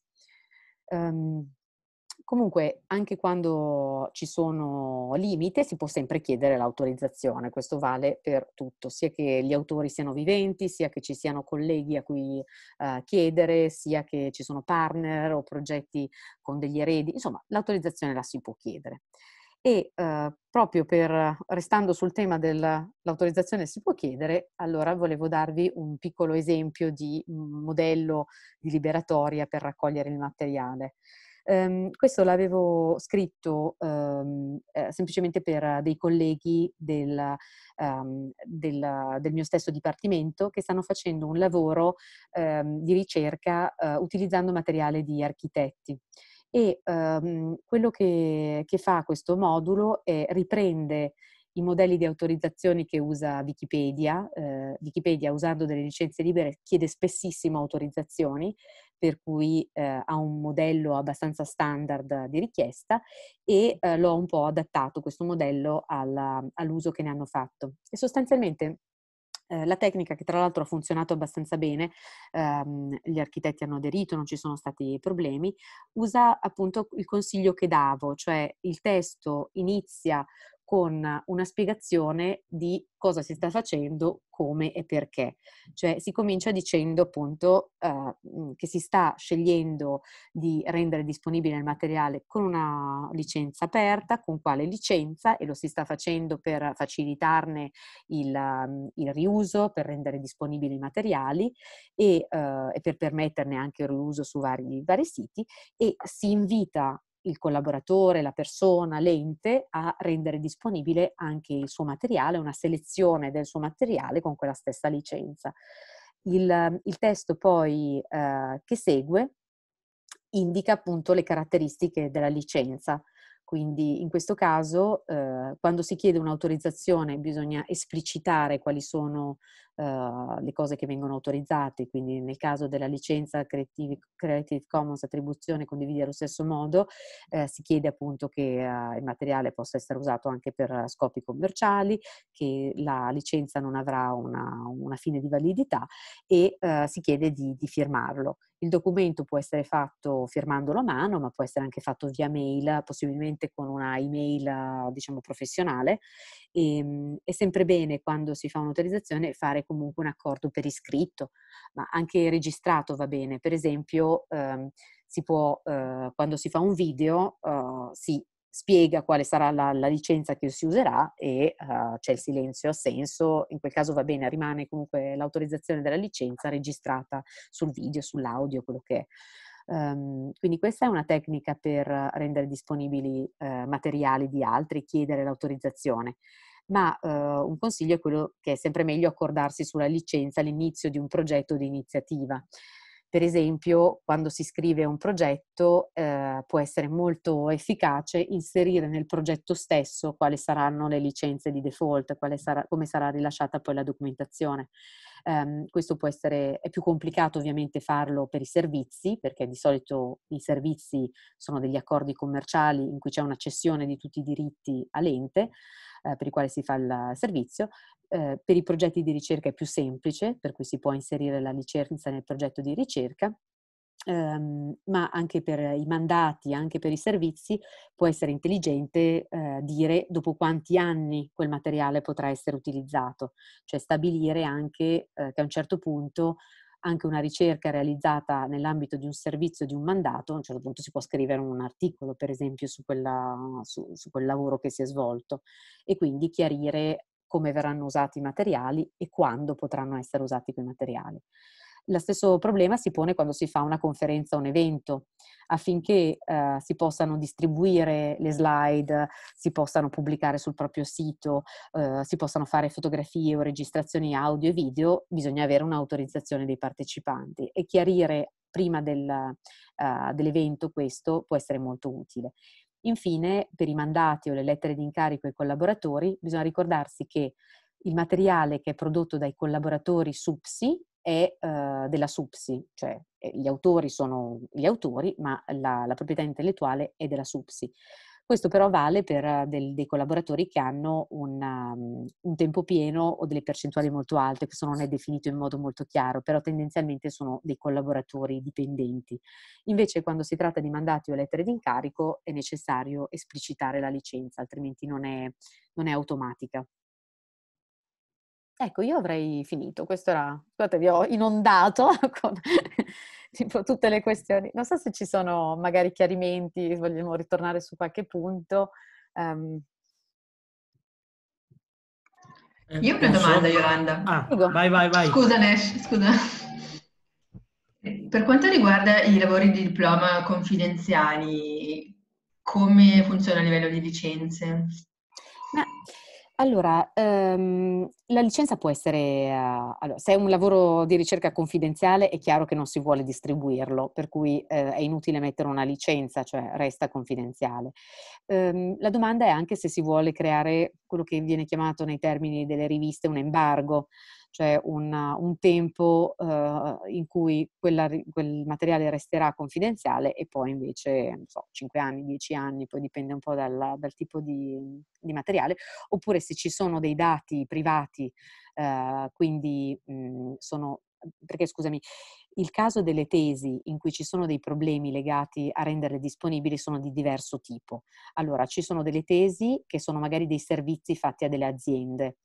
Um, Comunque, anche quando ci sono limiti, si può sempre chiedere l'autorizzazione. Questo vale per tutto, sia che gli autori siano viventi, sia che ci siano colleghi a cui uh, chiedere, sia che ci sono partner o progetti con degli eredi. Insomma, l'autorizzazione la si può chiedere. E uh, proprio per, restando sul tema dell'autorizzazione si può chiedere, allora volevo darvi un piccolo esempio di modello di liberatoria per raccogliere il materiale. Um, questo l'avevo scritto um, eh, semplicemente per dei colleghi del, um, ehm, del, del, mio stesso dipartimento che stanno facendo un lavoro di ricerca uh, utilizzando materiale di architetti. E quello che, che fa questo modulo è riprende i modelli di autorizzazione che usa Wikipedia. Eh, Wikipedia, usando delle licenze libere, chiede spessissimo autorizzazioni, per cui eh, ha un modello abbastanza standard di richiesta e eh, l'ho un po' adattato questo modello alla, all'uso che ne hanno fatto. E sostanzialmente eh, la tecnica che tra l'altro ha funzionato abbastanza bene, ehm, gli architetti hanno aderito, non ci sono stati problemi, usa appunto il consiglio che davo, cioè il testo inizia con una spiegazione di cosa si sta facendo, come e perché. Cioè si comincia dicendo appunto eh, che si sta scegliendo di rendere disponibile il materiale con una licenza aperta, con quale licenza e lo si sta facendo per facilitarne il, il riuso, per rendere disponibili i materiali e, eh, e per permetterne anche il riuso su vari, vari siti e si invita il collaboratore, la persona, l'ente a rendere disponibile anche il suo materiale, una selezione del suo materiale con quella stessa licenza. Il, ehm, il testo poi eh, che segue indica appunto le caratteristiche della licenza. Quindi in questo caso eh, quando si chiede un'autorizzazione bisogna esplicitare quali sono Uhm, le cose che vengono autorizzate, quindi nel caso della licenza Creative, Creative Commons attribuzione condivide allo stesso modo, eh, si chiede appunto che uh, il materiale possa essere usato anche per scopi commerciali, che la licenza non avrà una, una fine di validità e uh, si chiede di, di firmarlo. Il documento può essere fatto firmandolo a mano, ma può essere anche fatto via mail, possibilmente con una email diciamo professionale. E, ehm, è sempre bene quando si fa un'autorizzazione fare fare comunque un accordo per iscritto, ma anche registrato va bene. Per esempio, ehm, si può, eh, quando si fa un video, eh, si spiega quale sarà la, la, licenza che si userà e uh, c'è il silenzio assenso, in quel caso va bene, rimane comunque l'autorizzazione della licenza registrata sul video, sull'audio, quello che è. Um, quindi questa è una tecnica per rendere disponibili uh, materiali di altri, chiedere l'autorizzazione ma eh, un consiglio è quello che è sempre meglio accordarsi sulla licenza all'inizio di un progetto di iniziativa. Per esempio, quando si scrive un progetto, eh, può essere molto efficace inserire nel progetto stesso quali saranno le licenze di default, sarà, come sarà rilasciata poi la documentazione. Um, questo può essere, è più complicato ovviamente farlo per i servizi, perché di solito i servizi sono degli accordi commerciali in cui c'è una cessione di tutti i diritti all'ente eh, per i quali si fa il servizio. Eh, per i progetti di ricerca è più semplice, per cui si può inserire la licenza nel progetto di ricerca. Um, ma anche per i mandati, anche per i servizi, può essere intelligente eh, dire dopo quanti anni quel materiale potrà essere utilizzato, cioè stabilire anche eh, che a un certo punto anche una ricerca realizzata nell'ambito di un servizio, di un mandato, a un certo punto si può scrivere un articolo, per esempio, su, quella, su, su quel lavoro che si è svolto e quindi chiarire come verranno usati i materiali e quando potranno essere usati quei materiali. Lo stesso problema si pone quando si fa una conferenza o un evento, affinché eh, si possano distribuire le slide, si possano pubblicare sul proprio sito, eh, si possano fare fotografie o registrazioni audio e video, bisogna avere un'autorizzazione dei partecipanti e chiarire prima del, uh, dell'evento questo può essere molto utile. Infine, per i mandati o le lettere di incarico ai collaboratori, bisogna ricordarsi che il materiale che è prodotto dai collaboratori SUPSI, è uhm, cioè, eh, della SUPSI, cioè gli autori sono gli autori, ma la, la proprietà intellettuale è della SUPSI. Questo però vale per del, dei collaboratori che hanno una, uhm, un tempo pieno o delle percentuali molto alte, questo non è definito in modo molto chiaro, però tendenzialmente sono dei collaboratori dipendenti. Invece quando si tratta di mandati o lettere d'incarico è necessario esplicitare la licenza, altrimenti non è, non è automatica. Ecco, io avrei finito, questo era, scusate, vi ho inondato (laughs) con tipo, tutte le questioni. Non so se ci sono magari chiarimenti, vogliamo ritornare su qualche punto. Um... Io ho una domanda, Yolanda. Ah, vai, vai, vai. Scusa, Nesh, scusa. Per quanto riguarda i lavori di diploma confidenziali, come funziona a livello di licenze? No. Allora, ehm, la licenza può essere, eh, allora, se è un lavoro di ricerca confidenziale è chiaro che non si vuole distribuirlo, per cui eh, è inutile mettere una licenza, cioè resta confidenziale. Ehm, la domanda è anche se si vuole creare quello che viene chiamato nei termini delle riviste un embargo, cioè un, un tempo uh, in cui quella, quel materiale resterà confidenziale e poi invece, non so, 5 anni, 10 anni, poi dipende un po' dal, dal tipo di, di, materiale, oppure se ci sono dei dati privati, uh, quindi mh, sono perché scusami, il caso delle tesi in cui ci sono dei problemi legati a renderle disponibili sono di diverso tipo. Allora, ci sono delle tesi che sono magari dei servizi fatti a delle aziende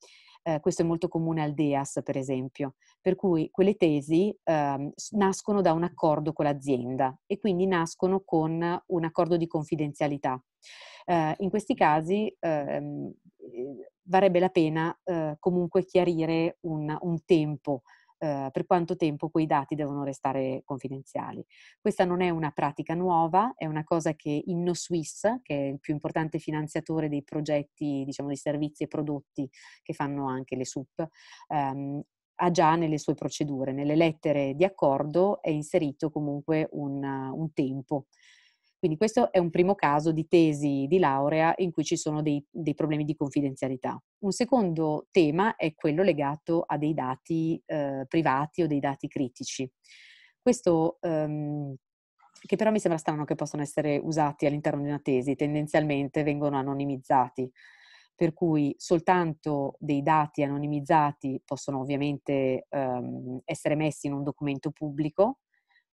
eh, questo è molto comune al DEAS, per esempio, per cui quelle tesi eh, nascono da un accordo con l'azienda e quindi nascono con un accordo di confidenzialità. Eh, in questi casi ehm, eh, varebbe la pena eh, comunque chiarire un, un tempo eh, per quanto tempo quei dati devono restare confidenziali. Questa non è una pratica nuova, è una cosa che InnoSwiss, che è il più importante finanziatore dei progetti, diciamo, di servizi e prodotti che fanno anche le SUP, ehm, ha già nelle sue procedure, nelle lettere di accordo è inserito comunque un, un tempo quindi questo è un primo caso di tesi di laurea in cui ci sono dei, dei problemi di confidenzialità. Un secondo tema è quello legato a dei dati eh, privati o dei dati critici. Questo ehm, che però mi sembra strano che possano essere usati all'interno di una tesi, tendenzialmente vengono anonimizzati, per cui soltanto dei dati anonimizzati possono ovviamente ehm, essere messi in un documento pubblico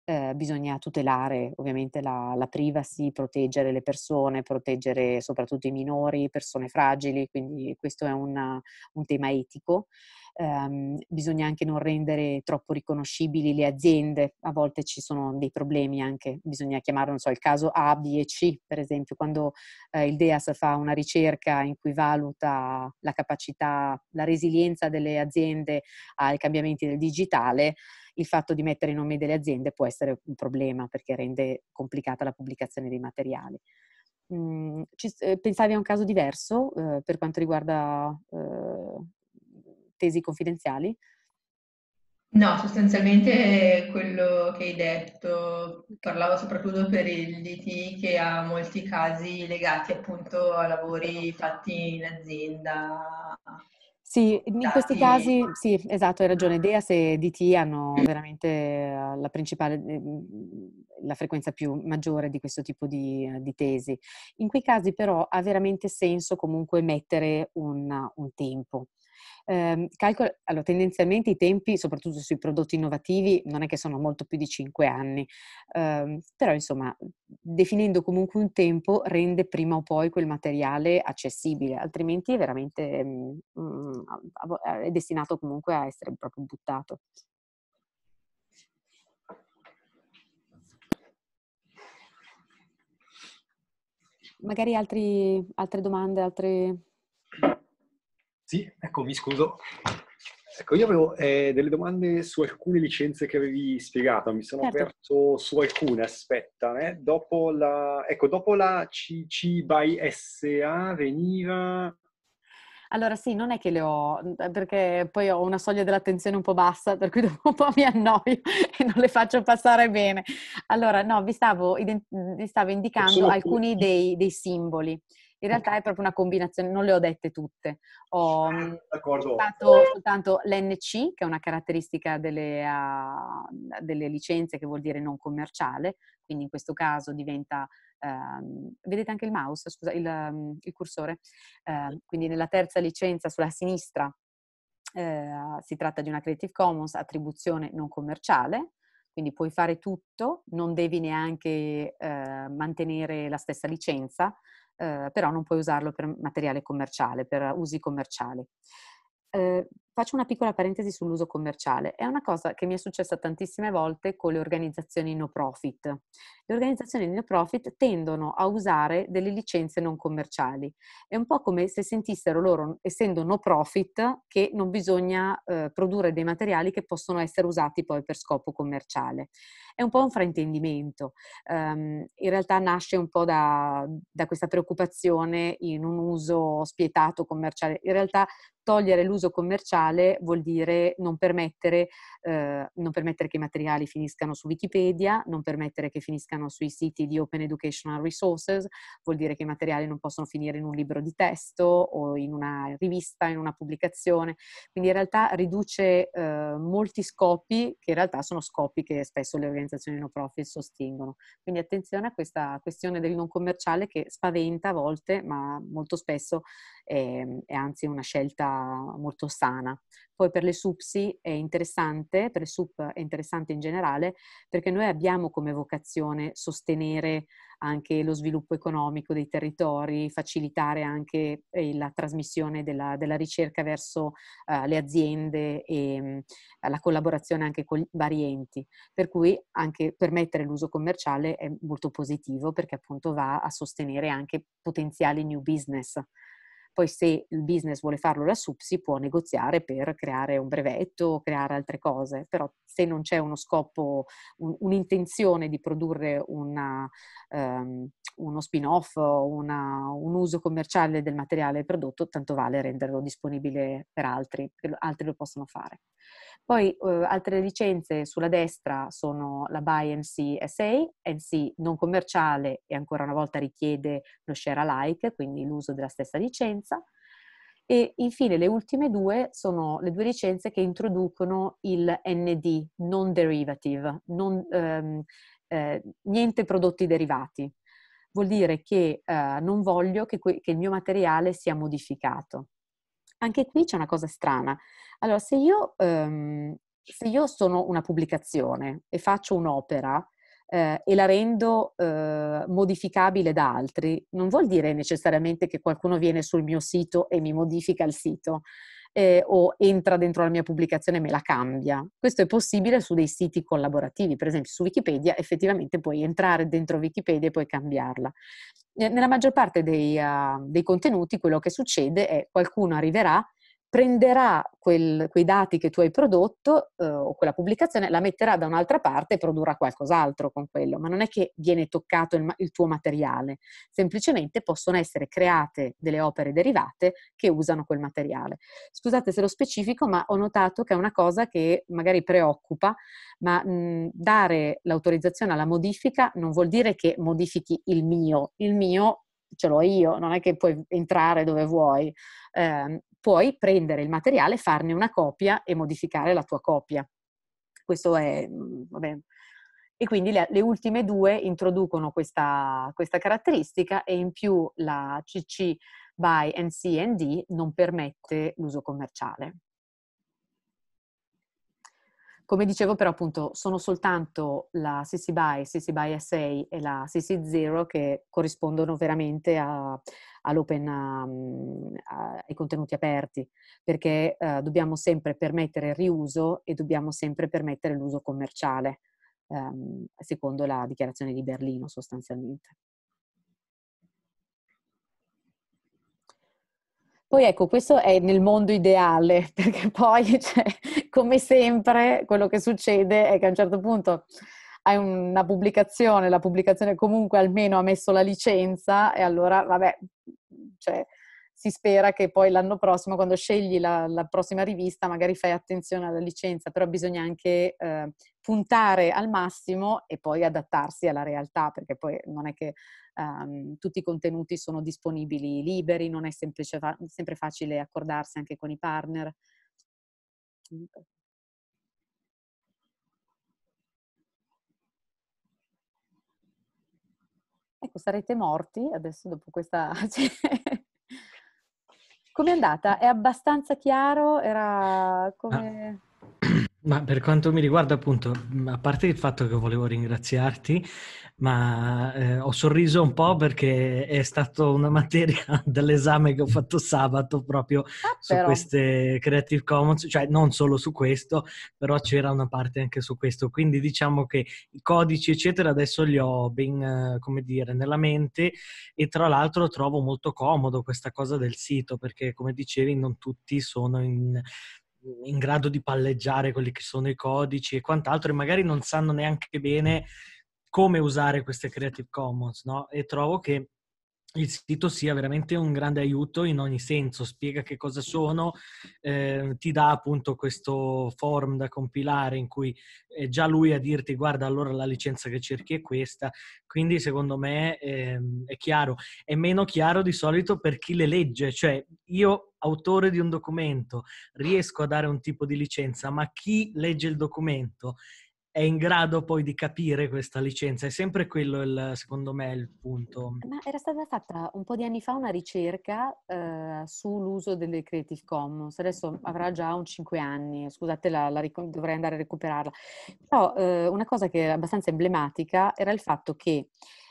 eh, bisogna tutelare ovviamente la, la, privacy, proteggere le persone, proteggere soprattutto i minori, persone fragili, quindi questo è una, un tema etico. Um, bisogna anche non rendere troppo riconoscibili le aziende, a volte ci sono dei problemi anche, bisogna chiamare, non so, il caso A, B e C, per esempio, quando eh, il DEAS fa una ricerca in cui valuta la capacità, la resilienza delle aziende ai cambiamenti del digitale, il fatto di mettere i nomi delle aziende può essere un problema perché rende complicata la pubblicazione dei materiali. Mm, ci, eh, pensavi a un caso diverso eh, per quanto riguarda eh, tesi confidenziali? No, sostanzialmente eh, quello che hai detto, parlavo soprattutto per il DT che ha molti casi legati appunto a lavori fatti in azienda sì, in questi casi, sì, esatto, hai ragione. DEAS e DT hanno veramente uhm, la principale, ehm, mhmm, la frequenza più maggiore di questo tipo di, uhm, di tesi. In quei casi però ha veramente senso comunque mettere un, un tempo. Eh, calcolo, allora, tendenzialmente i tempi, soprattutto sui prodotti innovativi, non è che sono molto più di 5 anni, eh, però insomma, definendo comunque un tempo rende prima o poi quel materiale accessibile, altrimenti è veramente mm, mm è destinato comunque a essere proprio buttato. Magari altri, altre domande, altre sì, ecco, mi scuso. Ecco, io avevo eh, delle domande su alcune licenze che avevi spiegato, mi sono certo. perso su alcune, aspetta. Eh. Dopo, la, ecco, dopo la CC by SA veniva... Allora sì, non è che le ho, perché poi ho una soglia dell'attenzione un po' bassa, per cui (laughs) dopo un po' mi annoio e non le faccio passare bene. Allora no, vi stavo, ident- vi stavo indicando alcuni dei, dei simboli. In realtà è proprio una combinazione, non le ho dette tutte. Ho mm, soltanto, soltanto, l'NC, che è una caratteristica delle, uh, delle, licenze, che vuol dire non commerciale, quindi in questo caso diventa... Uh, vedete anche il mouse, scusa, il, um, il cursore. Uh, quindi nella terza licenza sulla sinistra eh, si tratta di una Creative Commons attribuzione non commerciale, quindi puoi fare tutto, non devi neanche eh, mantenere la stessa licenza, Uhm, però non puoi usarlo per materiale commerciale, per usi commerciali. Eh, Faccio una piccola parentesi sull'uso commerciale. È una cosa che mi è successa tantissime volte con le organizzazioni no profit. Le organizzazioni no profit tendono a usare delle licenze non commerciali. È un po' come se sentissero loro, essendo no profit, che non bisogna eh, produrre dei materiali che possono essere usati poi per scopo commerciale. È un po' un fraintendimento. Um, in realtà nasce un po' da, da questa preoccupazione in un uso spietato commerciale. In realtà togliere l'uso commerciale digitale vuol dire non permettere, eh, non permettere, che i materiali finiscano su Wikipedia, non permettere che finiscano sui siti di Open Educational Resources, vuol dire che i materiali non possono finire in un libro di testo o in una rivista, in una pubblicazione. Quindi in realtà riduce eh, molti scopi che in realtà sono scopi che spesso le organizzazioni no profit sostengono. Quindi attenzione a questa questione del non commerciale che spaventa a volte, ma molto spesso è, è anzi una scelta molto sana italiana. Poi per le SUPSI è interessante, per le SUP è interessante in generale, perché noi abbiamo come vocazione sostenere anche lo sviluppo economico dei territori, facilitare anche eh, la trasmissione della, della ricerca verso uh, le aziende e um, la collaborazione anche con vari enti. Per cui anche permettere l'uso commerciale è molto positivo perché appunto va a sostenere anche potenziali new business. Poi se il business vuole farlo lassù si può negoziare per creare un brevetto, creare altre cose, però se non c'è uno scopo, un, un'intenzione di produrre una, um, uno spin-off o un uso commerciale del materiale prodotto, tanto vale renderlo disponibile per altri, altri lo possono fare. Poi eh, altre licenze sulla destra sono la Buy NC SA, NC non commerciale e ancora una volta richiede lo share alike, quindi l'uso della stessa licenza. E infine le ultime due sono le due licenze che introducono il ND, non derivative, non, ehm, eh, niente prodotti derivati. Vuol dire che eh, non voglio che, que- che il mio materiale sia modificato. Anche qui c'è una cosa strana, allora, se io, ehm, se io sono una pubblicazione e faccio un'opera, eh, e la rendo eh, modificabile da altri, non vuol dire necessariamente che qualcuno viene sul mio sito e mi modifica il sito eh, o entra dentro la mia pubblicazione e me la cambia. Questo è possibile su dei siti collaborativi, per esempio su Wikipedia effettivamente puoi entrare dentro Wikipedia e puoi cambiarla. Eh, nella maggior parte dei, uh, dei contenuti quello che succede è qualcuno arriverà prenderà quel, quei dati che tu hai prodotto eh, o quella pubblicazione, la metterà da un'altra parte e produrrà qualcos'altro con quello, ma non è che viene toccato il, il tuo materiale, semplicemente possono essere create delle opere derivate che usano quel materiale. Scusate se lo specifico, ma ho notato che è una cosa che magari preoccupa, ma mh, mm, dare l'autorizzazione alla modifica non vuol dire che modifichi il mio, il mio ce l'ho io, non è che puoi entrare dove vuoi. Eh, puoi prendere il materiale, farne una copia e modificare la tua copia. Questo è, mm, vabbè. E quindi le, le ultime due introducono questa, questa, caratteristica e in più la CC by NCND non permette l'uso commerciale. Come dicevo però appunto sono soltanto la CC BY, CC BY SA e la CC0 che corrispondono veramente a, all'open, um, a, ai contenuti aperti, perché uh, dobbiamo sempre permettere il riuso e dobbiamo sempre permettere l'uso commerciale, um, secondo la dichiarazione di Berlino sostanzialmente. Poi ecco, questo è nel mondo ideale, (laughs) perché poi, cioè, come sempre, quello che succede è che a un certo punto hai una pubblicazione, la pubblicazione comunque almeno ha messo la licenza e allora, vabbè, cioè, si spera che poi l'anno prossimo, quando scegli la, la, prossima rivista, magari fai attenzione alla licenza, però bisogna anche eh, puntare al massimo e poi adattarsi alla realtà, perché poi non è che ehm, tutti i contenuti sono disponibili liberi, non è semplice, fa- sempre facile accordarsi anche con i partner. Ecco, sarete morti adesso dopo questa... (laughs) Cioè, com'è andata? È abbastanza chiaro? Era come... Ah. Ma per quanto mi riguarda, appunto, a parte il fatto che volevo ringraziarti, ma eh, ho sorriso un po' perché è stata una materia (laughs) dell'esame che ho fatto sabato proprio ah, su queste Creative Commons, cioè non solo su questo, però c'era una parte anche su questo. Quindi diciamo che i codici, eccetera, adesso li ho ben, eh, come dire, nella mente e tra l'altro trovo molto comodo questa cosa del sito perché, come dicevi, non tutti sono in in grado di palleggiare quelli che sono i codici e quant'altro e magari non sanno neanche bene come usare queste Creative Commons, no? E trovo che il sito sia veramente un grande aiuto in ogni senso, spiega che cosa sono, eh, ti dà appunto questo form da compilare in cui è eh, già lui a dirti guarda allora la licenza che cerchi è questa, quindi secondo me eh, è chiaro, è meno chiaro di solito per chi le legge, cioè io autore di un documento riesco a dare un tipo di licenza, ma chi legge il documento è in grado poi di capire questa licenza. È sempre quello, il, secondo me, il punto. Ma era stata fatta un po' di anni fa una ricerca eh, sull'uso delle Creative Commons. Adesso avrà già un 5 anni, scusate, la, la, dovrei andare a recuperarla. Però eh, una cosa che era abbastanza emblematica era il fatto che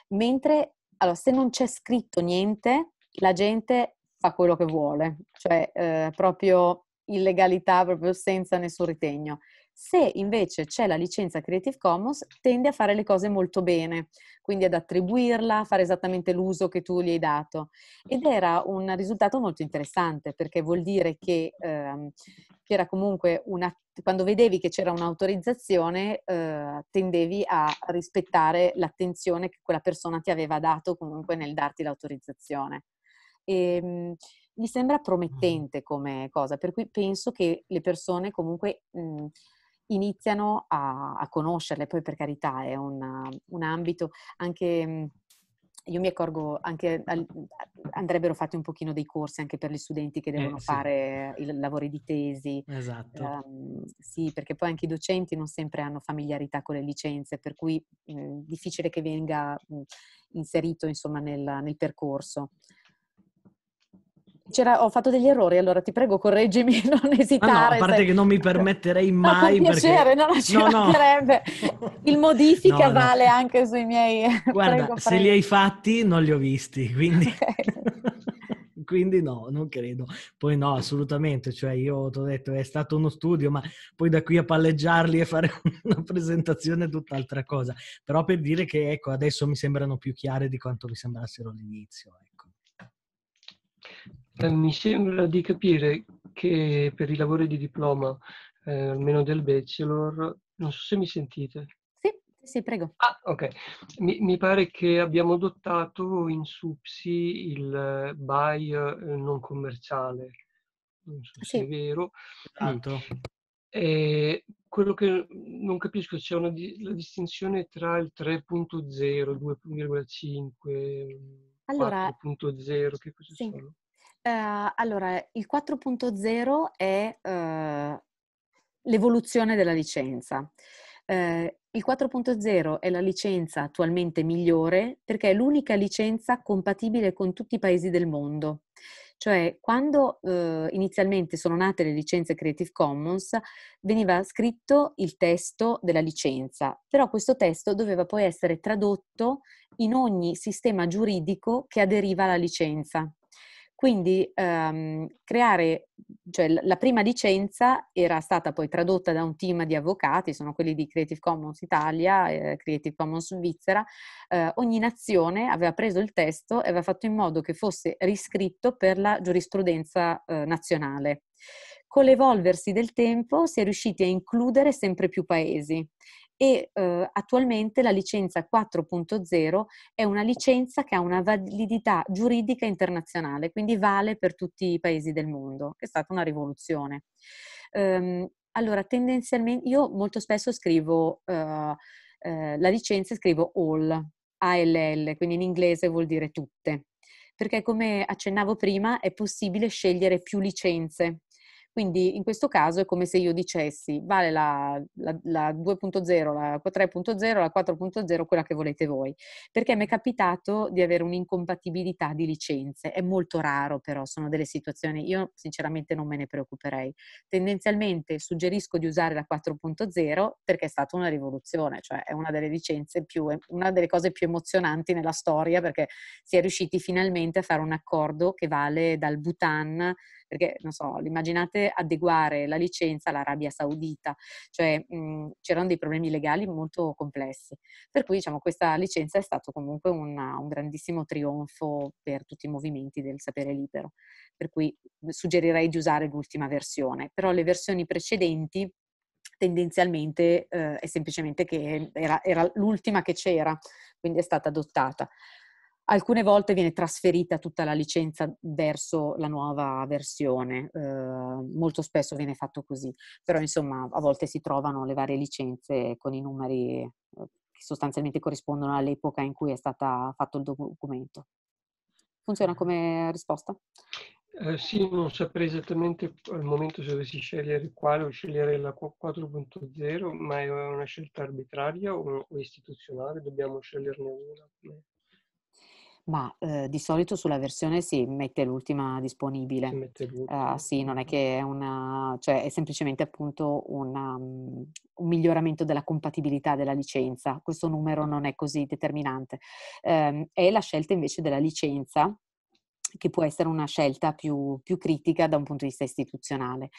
mentre, allora, se non c'è scritto niente, la gente fa quello che vuole, cioè eh, proprio illegalità, proprio senza nessun ritegno se invece c'è la licenza Creative Commons, tende a fare le cose molto bene, quindi ad attribuirla, a fare esattamente l'uso che tu gli hai dato. Ed era un risultato molto interessante perché vuol dire che ehm, c'era comunque una, quando vedevi che c'era un'autorizzazione, eh, tendevi a rispettare l'attenzione che quella persona ti aveva dato comunque nel darti l'autorizzazione. E, ehm, mi sembra promettente come cosa, per cui penso che le persone comunque... Mh, iniziano a, a conoscerle. Poi per carità è una, un ambito anche mm, io mi accorgo anche andrebbero fatti un pochino dei corsi anche per gli studenti che eh, devono eh, sì. fare i lavori di tesi. Esatto. Um, sì, perché poi anche i docenti non sempre hanno familiarità con le licenze, per cui è mm, difficile che venga mh, mm, inserito insomma, nel, nel, percorso. C'era, ho fatto degli errori, allora ti prego correggimi, (laughs) non esitare. Ah no, a parte se... che non mi permetterei (laughs) mai. No, per piacere, non no, no, no. Il modifica no, vale anche sui miei... (laughs) Guarda, prego, se li hai fatti non li ho visti, quindi... Okay. quindi no, non credo. Poi no, assolutamente, cioè io ti ho detto è stato uno studio, ma poi da qui a palleggiarli e fare una presentazione è tutt'altra cosa. Però per dire che ecco, adesso mi sembrano più chiare di quanto mi sembrassero all'inizio. Ecco mi sembra di capire che per i lavori di diploma, eh, almeno del bachelor, non so se mi sentite. Sì, sì, prego. Ah, ok. Mi, mi pare che abbiamo adottato in SUPSI il BY eh, non commerciale. Non so sì. se è vero. Mm. Tanto. Esatto. E quello che non capisco c'è una di- la distinzione tra il 3.0, 2.5, allora, 4.0, che cosa sì. sono? Uh, allora, il 4.0 è uh, l'evoluzione della licenza. Uh, il 4.0 è la licenza attualmente migliore perché è l'unica licenza compatibile con tutti i paesi del mondo. Cioè, quando eh, inizialmente sono nate le licenze Creative Commons, veniva scritto il testo della licenza, però questo testo doveva poi essere tradotto in ogni sistema giuridico che aderiva alla licenza. Quindi ehm, creare, cioè la prima licenza era stata poi tradotta da un team di avvocati, sono quelli di Creative Commons Italia, eh, Creative Commons Svizzera, eh, ogni nazione aveva preso il testo e aveva fatto in modo che fosse riscritto per la giurisprudenza eh, nazionale con l'evolversi del tempo si è riusciti a includere sempre più paesi e eh, attualmente la licenza 4.0 è una licenza che ha una validità giuridica internazionale, quindi vale per tutti i paesi del mondo. È stata una rivoluzione. Um, allora, tendenzialmente, io molto spesso scrivo uh, uh, la licenza, scrivo all, ALL, quindi in inglese vuol dire tutte, perché come accennavo prima è possibile scegliere più licenze quindi in questo caso è come se io dicessi vale la, la, la 2.0, la 3.0, la 4.0, quella che volete voi, perché mi è capitato di avere un'incompatibilità di licenze, è molto raro però, sono delle situazioni, io sinceramente non me ne preoccuperei. Tendenzialmente suggerisco di usare la 4.0 perché è stata una rivoluzione, cioè è una delle licenze più, una delle cose più emozionanti nella storia perché si è riusciti finalmente a fare un accordo che vale dal Bhutan perché non so, immaginate adeguare la licenza all'Arabia Saudita, cioè mh, mhmm, c'erano dei problemi legali molto complessi. Per cui diciamo questa licenza è stato comunque una, un grandissimo trionfo per tutti i movimenti del sapere libero, per cui mhmm, suggerirei di usare l'ultima versione, però le versioni precedenti tendenzialmente eh, è semplicemente che era, era l'ultima che c'era, quindi è stata adottata. Alcune volte viene trasferita tutta la licenza verso la nuova versione, eh, molto spesso viene fatto così, però insomma a volte si trovano le varie licenze con i numeri eh, che sostanzialmente corrispondono all'epoca in cui è stato fatto il documento. Funziona come risposta? Eh, sì, non saprei esattamente al momento se dovessi scegliere quale o scegliere la 4.0, ma è una scelta arbitraria o, istituzionale, dobbiamo sceglierne una. Ma eh, di solito sulla versione si mette l'ultima disponibile. Si mette l'ultima. Uh, sì, non è che è una... cioè è semplicemente appunto una, um, un miglioramento della compatibilità della licenza. Questo numero non è così determinante. Um, è la scelta invece della licenza che può essere una scelta più, più critica da un punto di vista istituzionale.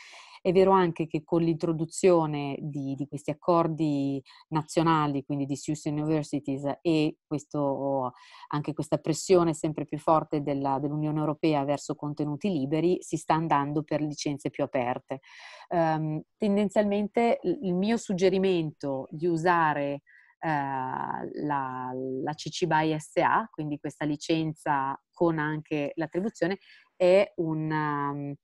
È vero anche che con l'introduzione di, di questi accordi nazionali, quindi di Swiss Universities e questo, anche questa pressione sempre più forte della, dell'Unione Europea verso contenuti liberi, si sta andando per licenze più aperte. Um, tendenzialmente il mio suggerimento di usare Uh, la, la CC BY SA, quindi questa licenza con anche l'attribuzione, è un, um,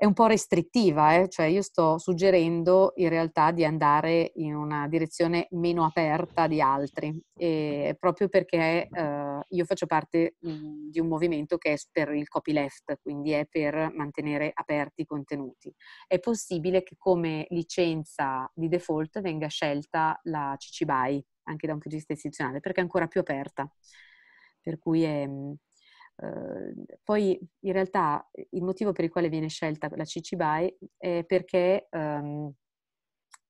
è un po' restrittiva, eh? cioè io sto suggerendo in realtà di andare in una direzione meno aperta di altri, e proprio perché eh, io faccio parte mm, di un movimento che è per il copyleft, quindi è per mantenere aperti i contenuti. È possibile che come licenza di default venga scelta la CC BY, anche da un punto di vista istituzionale, perché è ancora più aperta, per cui è... Mm, Ehm, poi in realtà il motivo per il quale viene scelta la CC BY è perché um,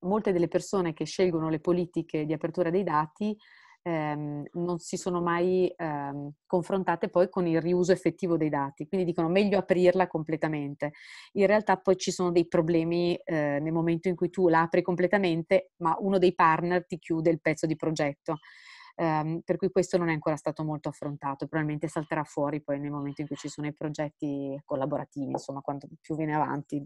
molte delle persone che scelgono le politiche di apertura dei dati um, non si sono mai um, confrontate poi con il riuso effettivo dei dati, quindi dicono meglio aprirla completamente. In realtà poi ci sono dei problemi uh, nel momento in cui tu la apri completamente, ma uno dei partner ti chiude il pezzo di progetto ehm, per cui questo non è ancora stato molto affrontato, probabilmente salterà fuori poi nel momento in cui ci sono i progetti collaborativi, insomma, quanto più viene avanti.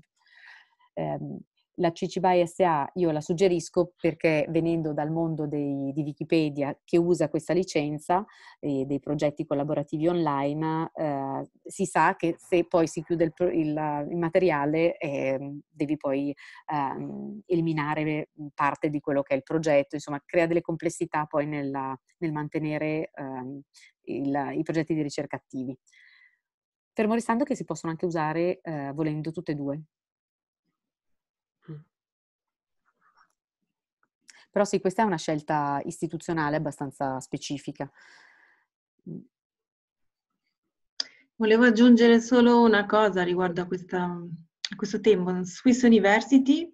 Ehm, la CC BY SA io la suggerisco perché venendo dal mondo dei, di Wikipedia che usa questa licenza e dei progetti collaborativi online, eh, si sa che se poi si chiude il, il, il materiale eh, devi poi ehm, eliminare parte di quello che è il progetto, insomma crea delle complessità poi nella, nel mantenere ehm, il, i progetti di ricerca attivi. Fermo restando che si possono anche usare eh, volendo tutte e due, Però sì, questa è una scelta istituzionale abbastanza specifica. Mm. Volevo aggiungere solo una cosa riguardo a, questa, a questo tema. Swiss University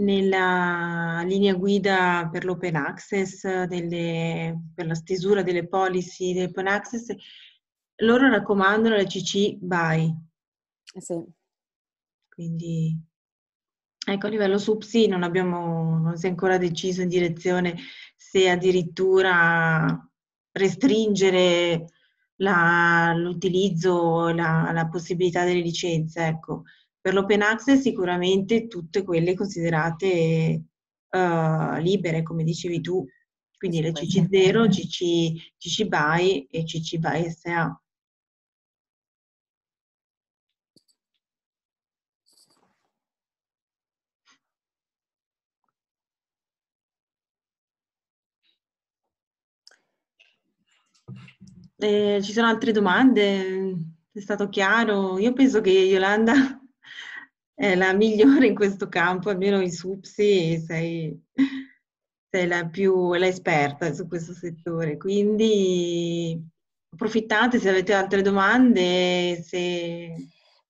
nella linea guida per l'open access, delle, per la stesura delle policy dell'open access, loro raccomandano la CC BY. Eh sì. Quindi Ecco, a livello SUPSI non abbiamo, non si è ancora deciso in direzione se addirittura restringere la, l'utilizzo, la, la possibilità delle licenze, ecco. Per l'open access sicuramente tutte quelle considerate uh, libere, come dicevi tu, quindi le CC0, CC, CC BY e CC BY SA. Eh, ci sono altre domande? È stato chiaro? Io penso che Yolanda (laughs) è la migliore in questo campo, almeno in SUPSI sei, sei la più l'esperta su questo settore. Quindi approfittate se avete altre domande, se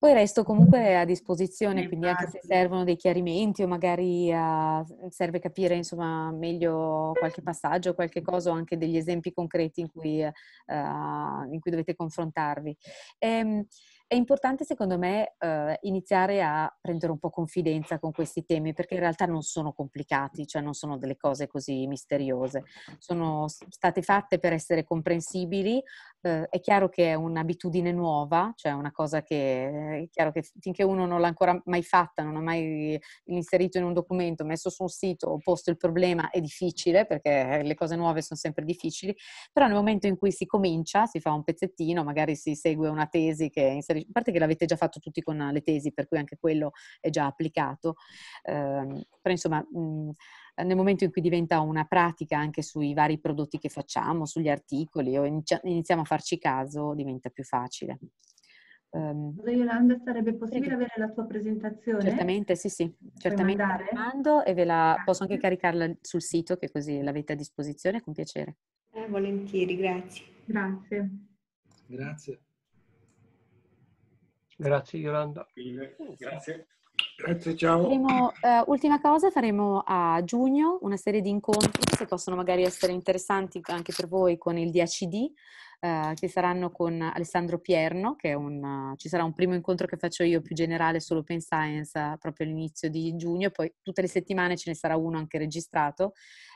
poi resto comunque a disposizione, quindi anche se servono dei chiarimenti o magari uh, serve capire insomma, meglio qualche passaggio, qualche cosa o anche degli esempi concreti in cui, uh, in cui dovete confrontarvi. Ehm, è importante secondo me eh, iniziare a prendere un po' confidenza con questi temi perché in realtà non sono complicati, cioè non sono delle cose così misteriose, sono state fatte per essere comprensibili eh, è chiaro che è un'abitudine nuova, cioè una cosa che è chiaro che finché uno non l'ha ancora mai fatta, non ha mai inserito in un documento, messo su un sito o posto il problema è difficile perché le cose nuove sono sempre difficili, però nel momento in cui si comincia, si fa un pezzettino, magari si segue una tesi che inserisce, a parte che l'avete già fatto tutti con le tesi, per cui anche quello è già applicato, eh, però insomma... Mh, nel momento in cui diventa una pratica anche sui vari prodotti che facciamo, sugli articoli o iniziamo a farci caso, diventa più facile. Um, Yolanda, sarebbe possibile sì. avere la tua presentazione? Certamente, sì, sì, certamente la mando e ve la posso anche caricarla sul sito che così l'avete a disposizione con piacere. Eh, volentieri, grazie. Grazie. Grazie. Grazie Yolanda. Grazie. Grazie, ciao. Faremo, uh, ultima cosa, faremo a giugno una serie di incontri che possono magari essere interessanti anche per voi con il DHD. Eh, che saranno con Alessandro Pierno, che un, uh, ci sarà un primo incontro che faccio io più generale sull'Open Science uh, proprio all'inizio di giugno, poi tutte le settimane ce ne sarà uno anche registrato,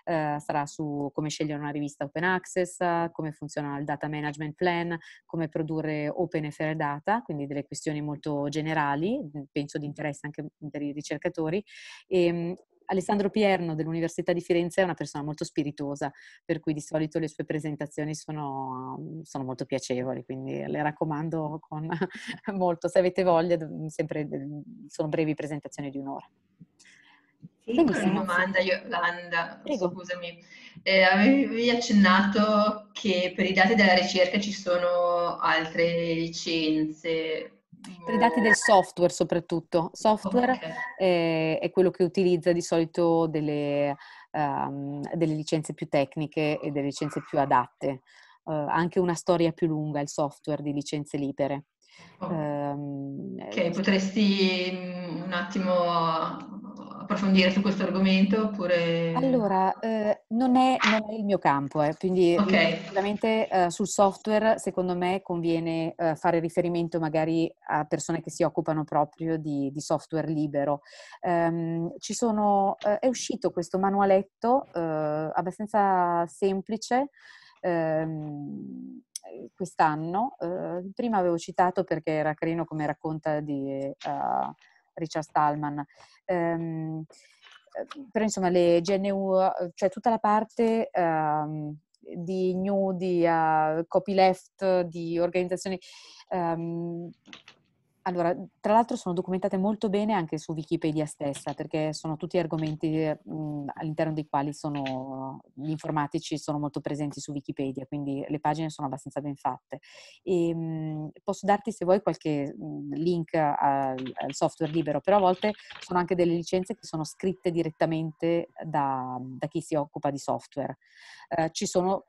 sarà su come scegliere una rivista Open Access, come funziona il data management plan, come produrre open e fair data, quindi delle questioni molto generali, mm, penso di interesse anche per i ricercatori, e, ehm, Alessandro Pierno dell'Università di Firenze è una persona molto spiritosa, per cui di solito le sue presentazioni sono, sono molto piacevoli, quindi le raccomando con (laughs) molto. Se avete voglia, sempre, sono brevi presentazioni di un'ora. Piccola sì, domanda, Yolanda, Prego. scusami. Eh, avevi accennato che per i dati della ricerca ci sono altre licenze per i dati del software soprattutto. Software okay. è, eh, è, quello che utilizza di solito delle, um, delle, licenze più tecniche e delle licenze più adatte. Uh, anche una storia più lunga il software di licenze libere. Oh. Um, ok, potresti mm, un attimo approfondire su questo argomento? Oppure... Allora, eh, non, è, non, è, il mio campo, eh, quindi mm, sicuramente okay. eh, sul software secondo me conviene eh, fare riferimento magari a persone che si occupano proprio di, di software libero. Ehm, ci Sono, eh, è uscito questo manualetto eh, abbastanza semplice ehm, quest'anno. prima avevo citato perché era carino come racconta di... Uh, Richard Stallman. Um, però insomma le GNU, cioè tutta la parte um, di new, di uh, eh, copyleft, di organizzazioni, um, allora, mhmm, tra l'altro sono documentate molto bene anche su Wikipedia stessa, perché sono tutti argomenti mh, mhmm, all'interno dei quali sono, gli informatici sono molto presenti su Wikipedia, quindi le pagine sono abbastanza ben fatte. E, ehm, mh, posso darti se vuoi qualche mh, mhmm, link al, al, software libero, però a volte sono anche delle licenze che sono scritte direttamente da, da chi si occupa di software. Eh, sono,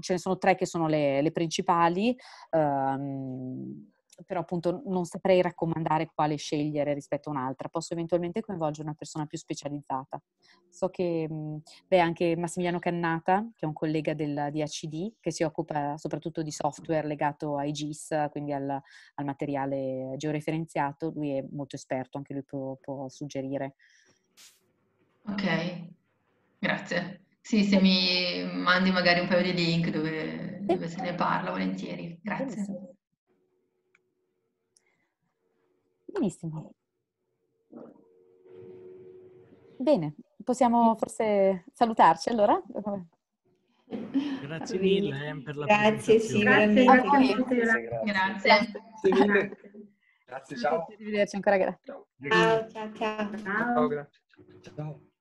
ce ne sono tre che sono le, le principali. Ehm, però appunto non saprei raccomandare quale scegliere rispetto a un'altra. Posso eventualmente coinvolgere una persona più specializzata. So che mhmm, beh, anche Massimiliano Cannata, che è un collega del, di ACD, che si occupa soprattutto di software legato ai GIS, quindi al, al materiale georeferenziato, lui è molto esperto, anche lui può, può suggerire. Ok, grazie. Sì, se mi mandi magari un paio di link dove, dove se ne parla volentieri. Grazie. Benissimo. Bene, possiamo forse salutarci allora? Grazie mille eh, per la grazie, sì, grazie, grazie, grazie, grazie. Grazie Grazie, ciao. Arrivederci ancora, grazie. Ciao, ciao, ciao. Ciao, grazie. Ciao.